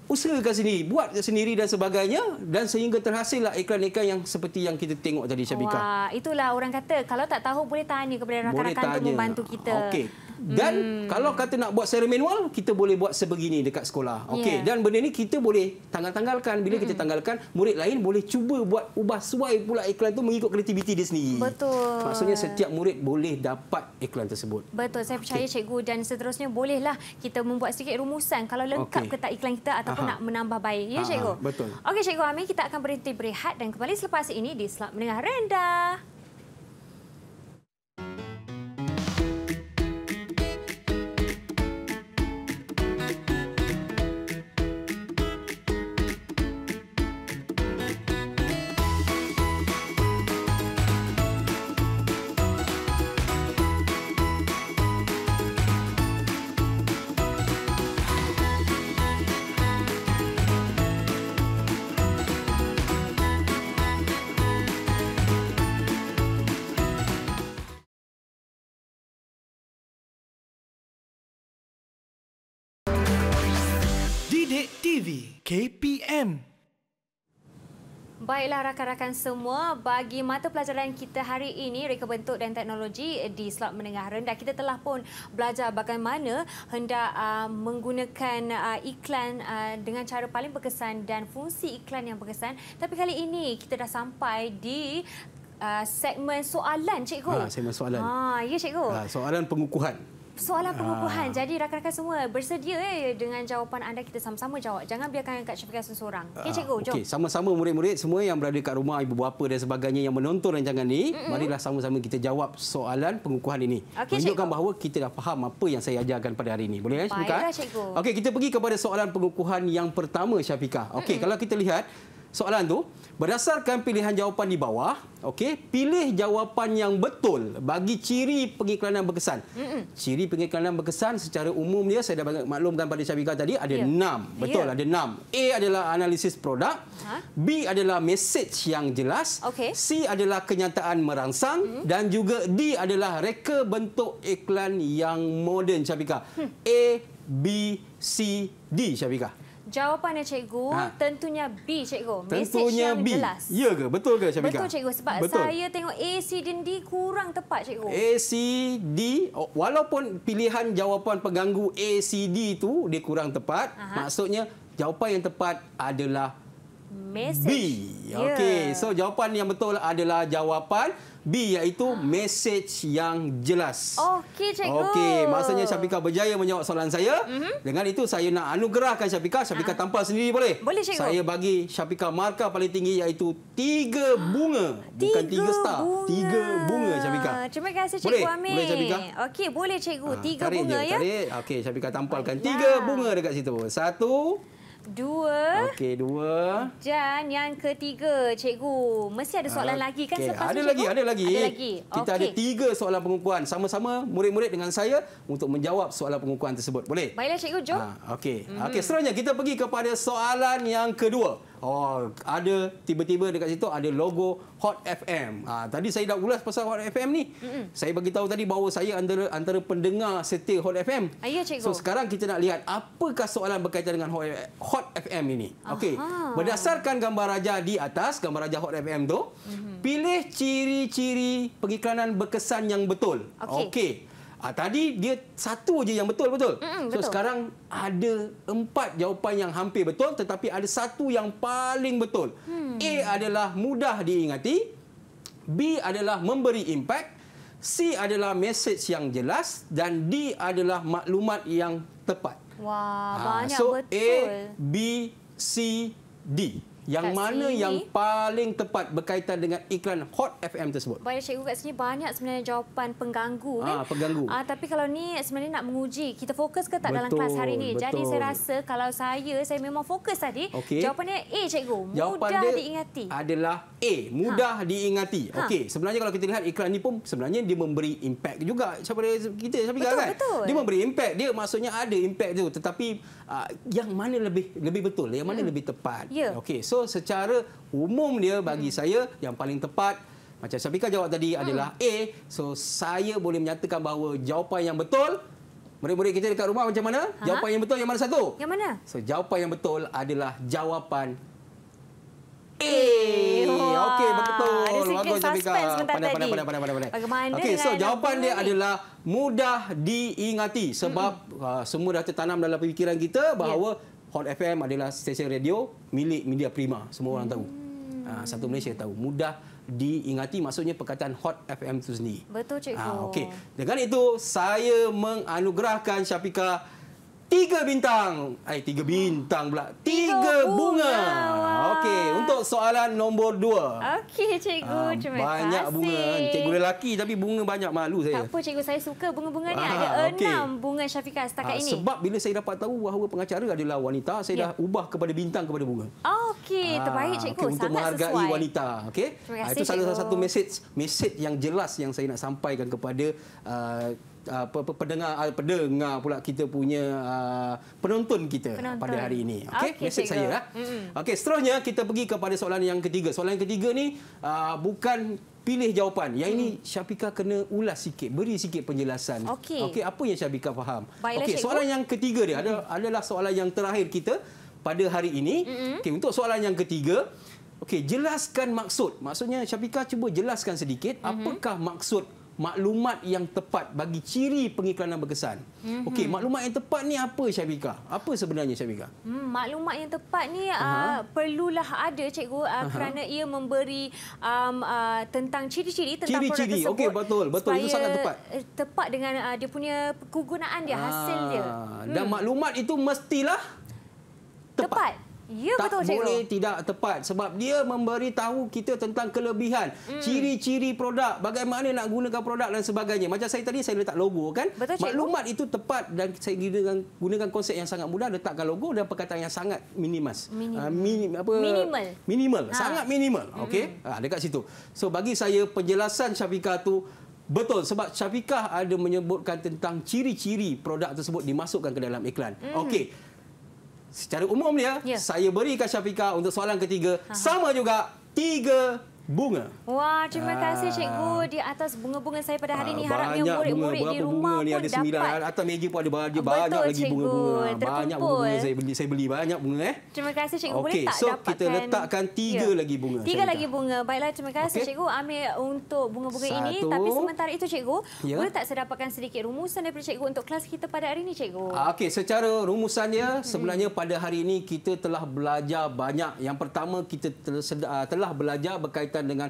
usahakan sendiri, buat sendiri dan sebagainya dan sehingga terhasillah iklan-iklan yang seperti yang kita tengok tadi Syabika. Wah, itulah orang kata kalau tak tahu boleh tanya kepada rakan-rakan untuk membantu kita. Okey. Dan hmm. kalau kata nak buat secara manual, kita boleh buat sebegini dekat sekolah. Okey. Yeah. Dan benda ni kita boleh tanggal-tanggalkan. Bila hmm. kita tanggalkan, murid lain boleh cuba buat ubah suai pula iklan tu mengikut kreativiti dia sendiri. Betul. Maksudnya setiap murid boleh dapat iklan tersebut. Betul. Saya percaya okay. cikgu dan seterusnya bolehlah kita membuat sikit rumusan kalau lengkap okay. ke tak iklan kita ataupun Aha. nak menambah baik. Ya cikgu? Aha. Betul. Okey cikgu Amir, kita akan berhenti berehat dan kembali selepas ini di Selat Mendengar Rendah. TV KPM Baiklah rakan-rakan semua, bagi mata pelajaran kita hari ini reka bentuk dan teknologi di slot menengah rendah kita telah pun belajar bagaimana hendak uh, menggunakan uh, iklan uh, dengan cara paling berkesan dan fungsi iklan yang berkesan. Tapi kali ini kita dah sampai di Uh, segmen soalan cikgu. Ha, segmen soalan. Ha, ya cikgu. Ha, soalan pengukuhan soalan ah. pengukuhan. Ha. Jadi rakan-rakan semua bersedia eh, dengan jawapan anda kita sama-sama jawab. Jangan biarkan Kak Syafiq Hassan seorang. Okey, ah, cikgu, jom. Okay. Sama-sama murid-murid semua yang berada kat rumah, ibu bapa dan sebagainya yang menonton rancangan ini, mm -mm. marilah sama-sama kita jawab soalan pengukuhan ini. Okay, Menunjukkan cikgu. bahawa kita dah faham apa yang saya ajarkan pada hari ini. Boleh kan, Syafiqah? Eh, Baiklah, cikgu. Okey, kita pergi kepada soalan pengukuhan yang pertama, Syafiqah. Okey, mm -mm. kalau kita lihat, soalan tu berdasarkan pilihan jawapan di bawah okey pilih jawapan yang betul bagi ciri pengiklanan berkesan Mm-mm. ciri pengiklanan berkesan secara umum dia saya dah maklumkan pada Syabika tadi ada 6 ya. yeah. betul yeah. ada enam. A adalah analisis produk huh? Ha? B adalah message yang jelas okay. C adalah kenyataan merangsang mm-hmm. dan juga D adalah reka bentuk iklan yang moden Syabika hmm. A B C D Syabika Jawapannya cikgu ha. tentunya B cikgu. Tentunya B. Ya ke? Betul ke Syafiqah? Betul cikgu sebab Betul. saya tengok A C dan D kurang tepat cikgu. A C D oh, walaupun pilihan jawapan pengganggu A C D tu dia kurang tepat, Aha. maksudnya jawapan yang tepat adalah message. B. Yeah. Okey, ya. so jawapan yang betul adalah jawapan B iaitu message yang jelas. Okey, cikgu. Okey, maksudnya Syafika berjaya menjawab soalan saya. Mm -hmm. Dengan itu saya nak anugerahkan Syafika, Syafika uh ah. tampal sendiri boleh? Boleh, cikgu. Saya bagi Syafika markah paling tinggi iaitu tiga bunga, bukan tiga, tiga star. Bunga. Tiga bunga, Syafika. Terima kasih cikgu boleh? Amir. Boleh, Syafika. Okey, boleh cikgu. Ah, tiga tarik bunga je, ya. Tarik. Okey, Syafika tampalkan Baiklah. tiga bunga dekat situ. Satu. Dua. Okey, dua. Dan yang ketiga, cikgu. Mesti ada soalan ha, lagi kan okay. selepas ada ini, lagi, cikgu? Ada lagi, ada lagi. Kita ada tiga soalan pengukuhan. Sama-sama murid-murid dengan saya untuk menjawab soalan pengukuhan tersebut. Boleh? Baiklah, cikgu. Jom. Ha, Okey. Hmm. Okey, seterusnya kita pergi kepada soalan yang kedua. Oh, ada tiba-tiba dekat situ ada logo Hot FM. Ha, ah, tadi saya dah ulas pasal Hot FM ni. Mm-mm. Saya bagi tahu tadi bahawa saya antara antara pendengar setia Hot FM. Ah, ya, So sekarang kita nak lihat apakah soalan berkaitan dengan Hot, Hot FM ini. Okey. Berdasarkan gambar raja di atas, gambar raja Hot FM tu, mm-hmm. pilih ciri-ciri pengiklanan berkesan yang betul. Okey. Okay. Ha, tadi dia satu aja yang betul betul. Mm -mm, so betul. sekarang ada empat jawapan yang hampir betul tetapi ada satu yang paling betul. Hmm. A adalah mudah diingati, B adalah memberi impak, C adalah message yang jelas dan D adalah maklumat yang tepat. Wah, ha, banyak so betul. So A, B, C, D yang kat mana sini. yang paling tepat berkaitan dengan iklan Hot FM tersebut? Baik, Cikgu, kat sini banyak sebenarnya jawapan pengganggu. Ha, kan? pengganggu. Ha, tapi kalau ni sebenarnya nak menguji, kita fokus ke tak betul, dalam kelas hari ini? Betul. Jadi saya rasa kalau saya, saya memang fokus tadi. Okay. Jawapannya A, Cikgu. Mudah Jawapan dia diingati. adalah A, mudah ha. diingati. Ha. Okey, sebenarnya kalau kita lihat iklan ni pun sebenarnya dia memberi impact juga kepada kita. Betul, kan? betul. Dia memberi impact. Dia maksudnya ada impact tu. Tetapi uh, yang mana lebih lebih betul yang mana hmm. lebih tepat yeah. okey so secara umum dia bagi hmm. saya yang paling tepat macam Syafiqah jawab tadi hmm. adalah A so saya boleh menyatakan bahawa jawapan yang betul murid-murid kita dekat rumah macam mana ha? jawapan yang betul yang mana satu yang mana so jawapan yang betul adalah jawapan Eh, A. Okey, betul. Bagus Syafiqa. Pandai, pandai, pandai, pandai, pandai. Bagaimana Okey, so jawapan dia ini? adalah mudah diingati sebab mm -hmm. uh, semua dah tertanam dalam pemikiran kita ya. bahawa yeah. Hot FM adalah stesen radio milik Media Prima. Semua orang mm. tahu. Uh, satu Malaysia tahu. Mudah diingati maksudnya perkataan Hot FM itu sendiri. Betul, Cikgu. Uh, Okey. Dengan itu, saya menganugerahkan Syafiqa tiga bintang. ay, eh, tiga bintang pula. Tiga, tiga bunga. bunga. Okey, untuk soalan nombor dua. Okey, cikgu. Aa, ah, Terima banyak bunga. Cikgu lelaki tapi bunga banyak malu saya. Tak apa cikgu, saya suka bunga-bunga ni. Ah, Ada okay. enam bunga Syafiqah setakat Aa, ah, ini. Sebab bila saya dapat tahu bahawa pengacara adalah wanita, saya yeah. dah ubah kepada bintang kepada bunga. Okey, terbaik cikgu. Okay, untuk menghargai sesuai. wanita. Okey. Itu salah satu message, message yang jelas yang saya nak sampaikan kepada uh, uh, pendengar uh, pendengar pula kita punya uh, penonton kita penonton. pada hari ini. Okey, okay, mesej saya lah. Mm-hmm. Okey, seterusnya kita pergi kepada soalan yang ketiga. Soalan yang ketiga ni uh, bukan pilih jawapan. Yang ini mm. Syafika kena ulas sikit, beri sikit penjelasan. Okey, okay, apa yang Syafika faham? Okey, soalan yang ketiga dia mm-hmm. adalah soalan yang terakhir kita pada hari ini. Mm-hmm. Okey, untuk soalan yang ketiga, okey, jelaskan maksud. Maksudnya Syafika cuba jelaskan sedikit mm-hmm. apakah maksud maklumat yang tepat bagi ciri pengiklanan berkesan. Mm-hmm. Okey, maklumat yang tepat ni apa Syafika? Apa sebenarnya Syafika? Hmm, maklumat yang tepat ni uh-huh. uh, perlulah ada cikgu uh, uh-huh. kerana ia memberi um, uh, tentang ciri-ciri tentang ciri-ciri. produk tersebut. Okey, betul, betul. Itu sangat tepat. Tepat dengan uh, dia punya kegunaan dia, ah, hasil dia. Ah, dan hmm. maklumat itu mestilah tepat. tepat. Ya, tak betul, boleh tidak tepat sebab dia memberi tahu kita tentang kelebihan, hmm. ciri-ciri hmm. produk, bagaimana nak gunakan produk dan sebagainya. Macam saya tadi saya letak logo kan? Betul, Maklumat itu tepat dan saya gunakan, gunakan konsep yang sangat mudah letakkan logo dan perkataan yang sangat minimas. Minimal. Uh, ah, minim, apa? Minimal. minimal. Ha. Sangat minimal. Hmm. Okey. Ha, dekat situ. So bagi saya penjelasan Syafika tu Betul sebab Syafiqah ada menyebutkan tentang ciri-ciri produk tersebut dimasukkan ke dalam iklan. Mm. Okey secara umum dia, ya, ya, saya berikan Syafiqah untuk soalan ketiga. uh Sama juga, tiga bunga. Wah, terima Aa. Ah. kasih cikgu di atas bunga-bunga saya pada hari ah, ini. Harapnya murid-murid di rumah pun ada sembilan. dapat. Atas meja pun ada banyak, ah, Betul, banyak lagi bunga-bunga. Banyak bunga saya beli. Saya beli banyak bunga. Eh. Terima kasih cikgu. Okay. Boleh tak so, dapatkan? Kita letakkan tiga ya. lagi bunga. Tiga lagi bunga. Baiklah, terima kasih okay. cikgu Amir untuk bunga-bunga ini. Tapi sementara itu cikgu, ya. boleh tak saya dapatkan sedikit rumusan daripada cikgu untuk kelas kita pada hari ini cikgu? Okey, secara rumusannya hmm. sebenarnya pada hari ini kita telah belajar banyak. Yang pertama kita telah belajar berkaitan berkaitan dengan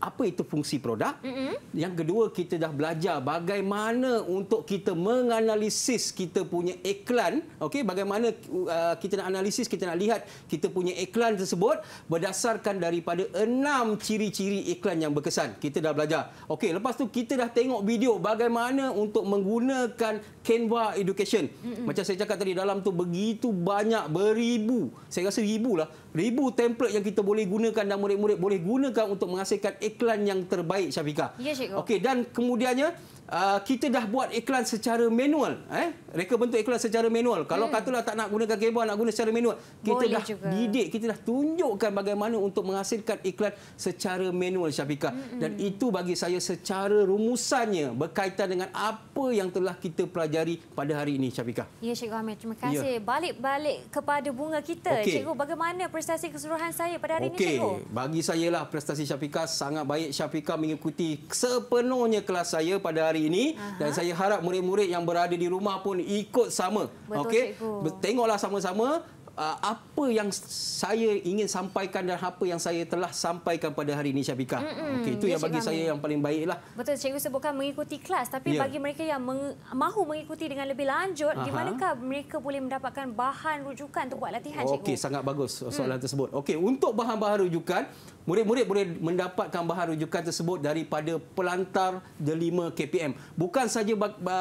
apa itu fungsi produk. Mm -hmm. Yang kedua, kita dah belajar bagaimana untuk kita menganalisis kita punya iklan. Okay? Bagaimana uh, kita nak analisis, kita nak lihat kita punya iklan tersebut berdasarkan daripada enam ciri-ciri iklan yang berkesan. Kita dah belajar. Okay, lepas tu kita dah tengok video bagaimana untuk menggunakan Canva Education. Mm-hmm. Macam saya cakap tadi dalam tu begitu banyak beribu, saya rasa lah, ribu template yang kita boleh gunakan dan murid-murid boleh gunakan untuk menghasilkan iklan yang terbaik Syafika. Ya, Cikgu. Okey dan kemudiannya Ah, kita dah buat iklan secara manual eh mereka bentuk iklan secara manual kalau hmm. katulah tak nak gunakan kabel nak guna secara manual kita Boleh dah juga. didik kita dah tunjukkan bagaimana untuk menghasilkan iklan secara manual Syafika hmm. dan itu bagi saya secara rumusannya berkaitan dengan apa yang telah kita pelajari pada hari ini Syafika ya cikgu Amir terima ya. kasih ya. balik-balik kepada bunga kita okay. cikgu bagaimana prestasi keseluruhan saya pada hari okay. ini cikgu okey bagi saya lah prestasi Syafika sangat baik Syafika mengikuti sepenuhnya kelas saya pada hari hari ini Aha. dan saya harap murid-murid yang berada di rumah pun ikut sama. Okey. Tengoklah sama-sama Uh, apa yang saya ingin sampaikan dan apa yang saya telah sampaikan pada hari ini Syafika. Okey, itu ya, yang bagi Cik saya Mami. yang paling baiklah. Betul, cikgu sebutkan mengikuti kelas tapi ya. bagi mereka yang meng mahu mengikuti dengan lebih lanjut, Aha. di manakah mereka boleh mendapatkan bahan rujukan untuk buat latihan cikgu? Okey, sangat bagus hmm. soalan hmm. tersebut. Okey, untuk bahan-bahan rujukan, murid-murid boleh mendapatkan bahan rujukan tersebut daripada pelantar delima KPM. Bukan saja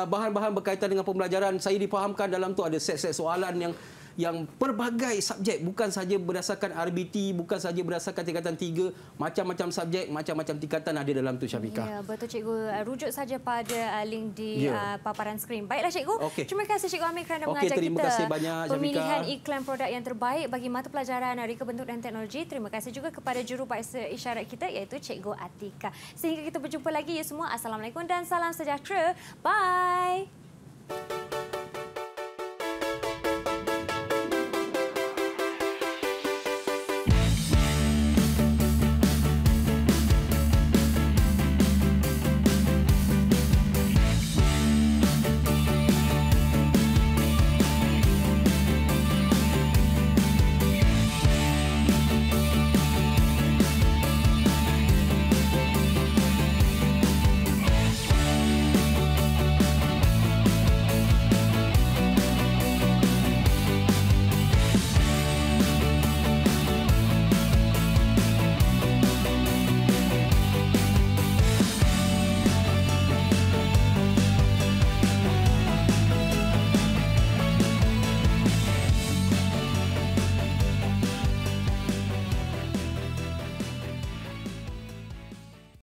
bahan-bahan berkaitan dengan pembelajaran, saya difahamkan dalam tu ada set-set soalan yang yang pelbagai subjek bukan saja berdasarkan RBT bukan saja berdasarkan tingkatan 3 macam-macam subjek macam-macam tingkatan ada dalam tu Syafika. Ya betul cikgu uh, rujuk saja pada uh, link di ya. Uh, paparan skrin. Baiklah cikgu. Okay. Terima kasih cikgu Amir kerana okay, mengajar kita. Okey terima kasih banyak Syafika. Pemilihan iklan produk yang terbaik bagi mata pelajaran Reka Bentuk dan Teknologi. Terima kasih juga kepada juru bahasa isyarat kita iaitu cikgu Atika. Sehingga kita berjumpa lagi ya semua. Assalamualaikum dan salam sejahtera. Bye. Thank you.